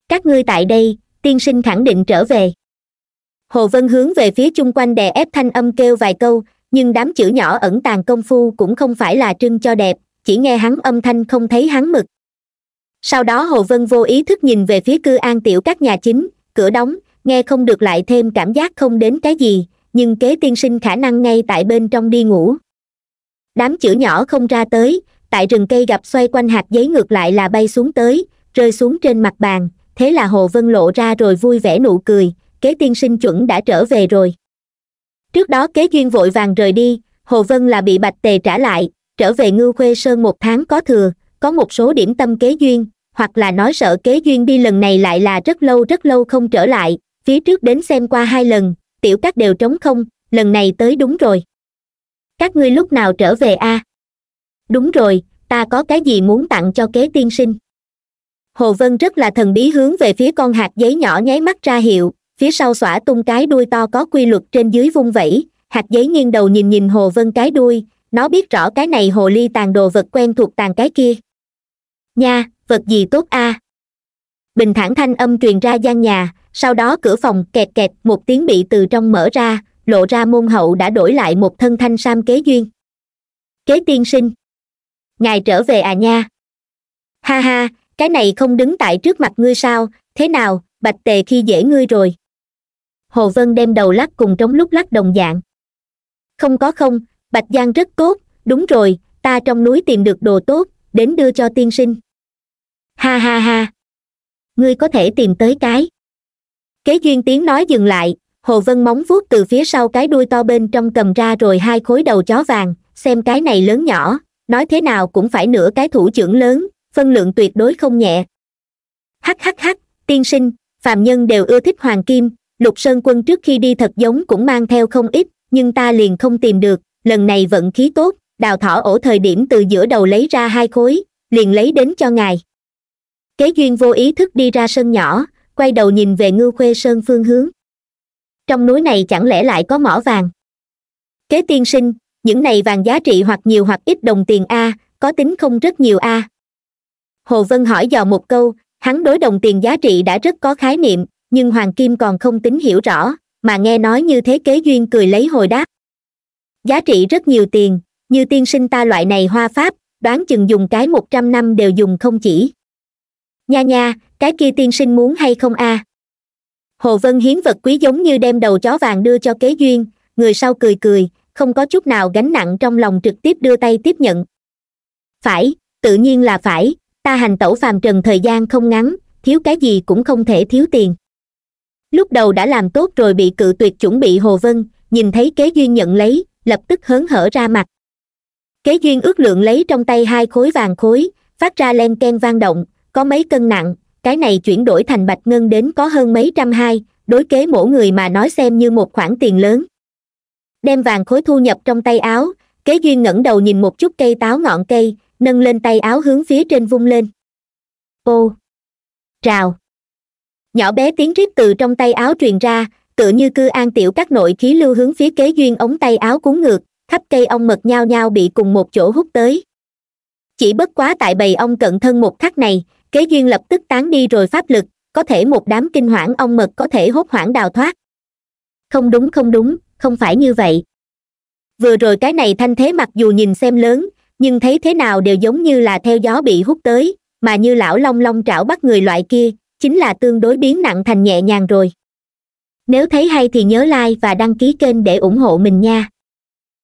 các ngươi tại đây tiên sinh khẳng định trở về hồ vân hướng về phía chung quanh đè ép thanh âm kêu vài câu nhưng đám chữ nhỏ ẩn tàng công phu cũng không phải là trưng cho đẹp chỉ nghe hắn âm thanh không thấy hắn mực sau đó hồ vân vô ý thức nhìn về phía cư an tiểu các nhà chính cửa đóng nghe không được lại thêm cảm giác không đến cái gì nhưng kế tiên sinh khả năng ngay tại bên trong đi ngủ đám chữ nhỏ không ra tới tại rừng cây gặp xoay quanh hạt giấy ngược lại là bay xuống tới rơi xuống trên mặt bàn thế là hồ vân lộ ra rồi vui vẻ nụ cười kế tiên sinh chuẩn đã trở về rồi trước đó kế duyên vội vàng rời đi hồ vân là bị bạch tề trả lại trở về ngưu khuê sơn một tháng có thừa có một số điểm tâm kế duyên hoặc là nói sợ kế duyên đi lần này lại là rất lâu rất lâu không trở lại phía trước đến xem qua hai lần tiểu các đều trống không lần này tới đúng rồi các ngươi lúc nào trở về a à? đúng rồi ta có cái gì muốn tặng cho kế tiên sinh hồ vân rất là thần bí hướng về phía con hạt giấy nhỏ nháy mắt ra hiệu phía sau xõa tung cái đuôi to có quy luật trên dưới vung vẩy hạt giấy nghiêng đầu nhìn nhìn hồ vân cái đuôi nó biết rõ cái này hồ ly tàn đồ vật quen thuộc tàn cái kia nha vật gì tốt a à? bình thản thanh âm truyền ra gian nhà sau đó cửa phòng kẹt kẹt một tiếng bị từ trong mở ra lộ ra môn hậu đã đổi lại một thân thanh sam kế duyên kế tiên sinh ngài trở về à nha ha ha cái này không đứng tại trước mặt ngươi sao thế nào bạch tề khi dễ ngươi rồi hồ vân đem đầu lắc cùng trống lúc lắc đồng dạng không có không bạch giang rất tốt đúng rồi ta trong núi tìm được đồ tốt đến đưa cho tiên sinh ha ha ha ngươi có thể tìm tới cái kế duyên tiếng nói dừng lại hồ vân móng vuốt từ phía sau cái đuôi to bên trong cầm ra rồi hai khối đầu chó vàng xem cái này lớn nhỏ nói thế nào cũng phải nửa cái thủ trưởng lớn phân lượng tuyệt đối không nhẹ hắc hắc hắc tiên sinh phàm nhân đều ưa thích hoàng kim lục sơn quân trước khi đi thật giống cũng mang theo không ít nhưng ta liền không tìm được lần này vận khí tốt đào thỏ ổ thời điểm từ giữa đầu lấy ra hai khối liền lấy đến cho ngài kế duyên vô ý thức đi ra sân nhỏ quay đầu nhìn về ngư khuê sơn phương hướng trong núi này chẳng lẽ lại có mỏ vàng kế tiên sinh những này vàng giá trị hoặc nhiều hoặc ít đồng tiền a có tính không rất nhiều a hồ vân hỏi dò một câu hắn đối đồng tiền giá trị đã rất có khái niệm nhưng hoàng kim còn không tính hiểu rõ mà nghe nói như thế kế duyên cười lấy hồi đáp giá trị rất nhiều tiền như tiên sinh ta loại này hoa pháp đoán chừng dùng cái một trăm năm đều dùng không chỉ nha nha cái kia tiên sinh muốn hay không a hồ vân hiến vật quý giống như đem đầu chó vàng đưa cho kế duyên người sau cười cười không có chút nào gánh nặng trong lòng trực tiếp đưa tay tiếp nhận phải tự nhiên là phải ta hành tẩu phàm trần thời gian không ngắn thiếu cái gì cũng không thể thiếu tiền lúc đầu đã làm tốt rồi bị cự tuyệt chuẩn bị hồ vân nhìn thấy kế duyên nhận lấy lập tức hớn hở ra mặt kế duyên ước lượng lấy trong tay hai khối vàng khối phát ra len ken vang động có mấy cân nặng cái này chuyển đổi thành bạch ngân đến có hơn mấy trăm hai đối kế mỗi người mà nói xem như một khoản tiền lớn đem vàng khối thu nhập trong tay áo kế duyên ngẩng đầu nhìn một chút cây táo ngọn cây nâng lên tay áo hướng phía trên vung lên ô rào nhỏ bé tiếng rít từ trong tay áo truyền ra tựa như cư an tiểu các nội khí lưu hướng phía kế duyên ống tay áo cuốn ngược khắp cây ong mật nhao nhao bị cùng một chỗ hút tới chỉ bất quá tại bầy ong cận thân một khắc này kế duyên lập tức tán đi rồi pháp lực có thể một đám kinh hoảng ong mật có thể hốt hoảng đào thoát không đúng không đúng không phải như vậy vừa rồi cái này thanh thế mặc dù nhìn xem lớn nhưng thấy thế nào đều giống như là theo gió bị hút tới mà như lão long long trảo bắt người loại kia chính là tương đối biến nặng thành nhẹ nhàng rồi nếu thấy hay thì nhớ like và đăng ký kênh để ủng hộ mình nha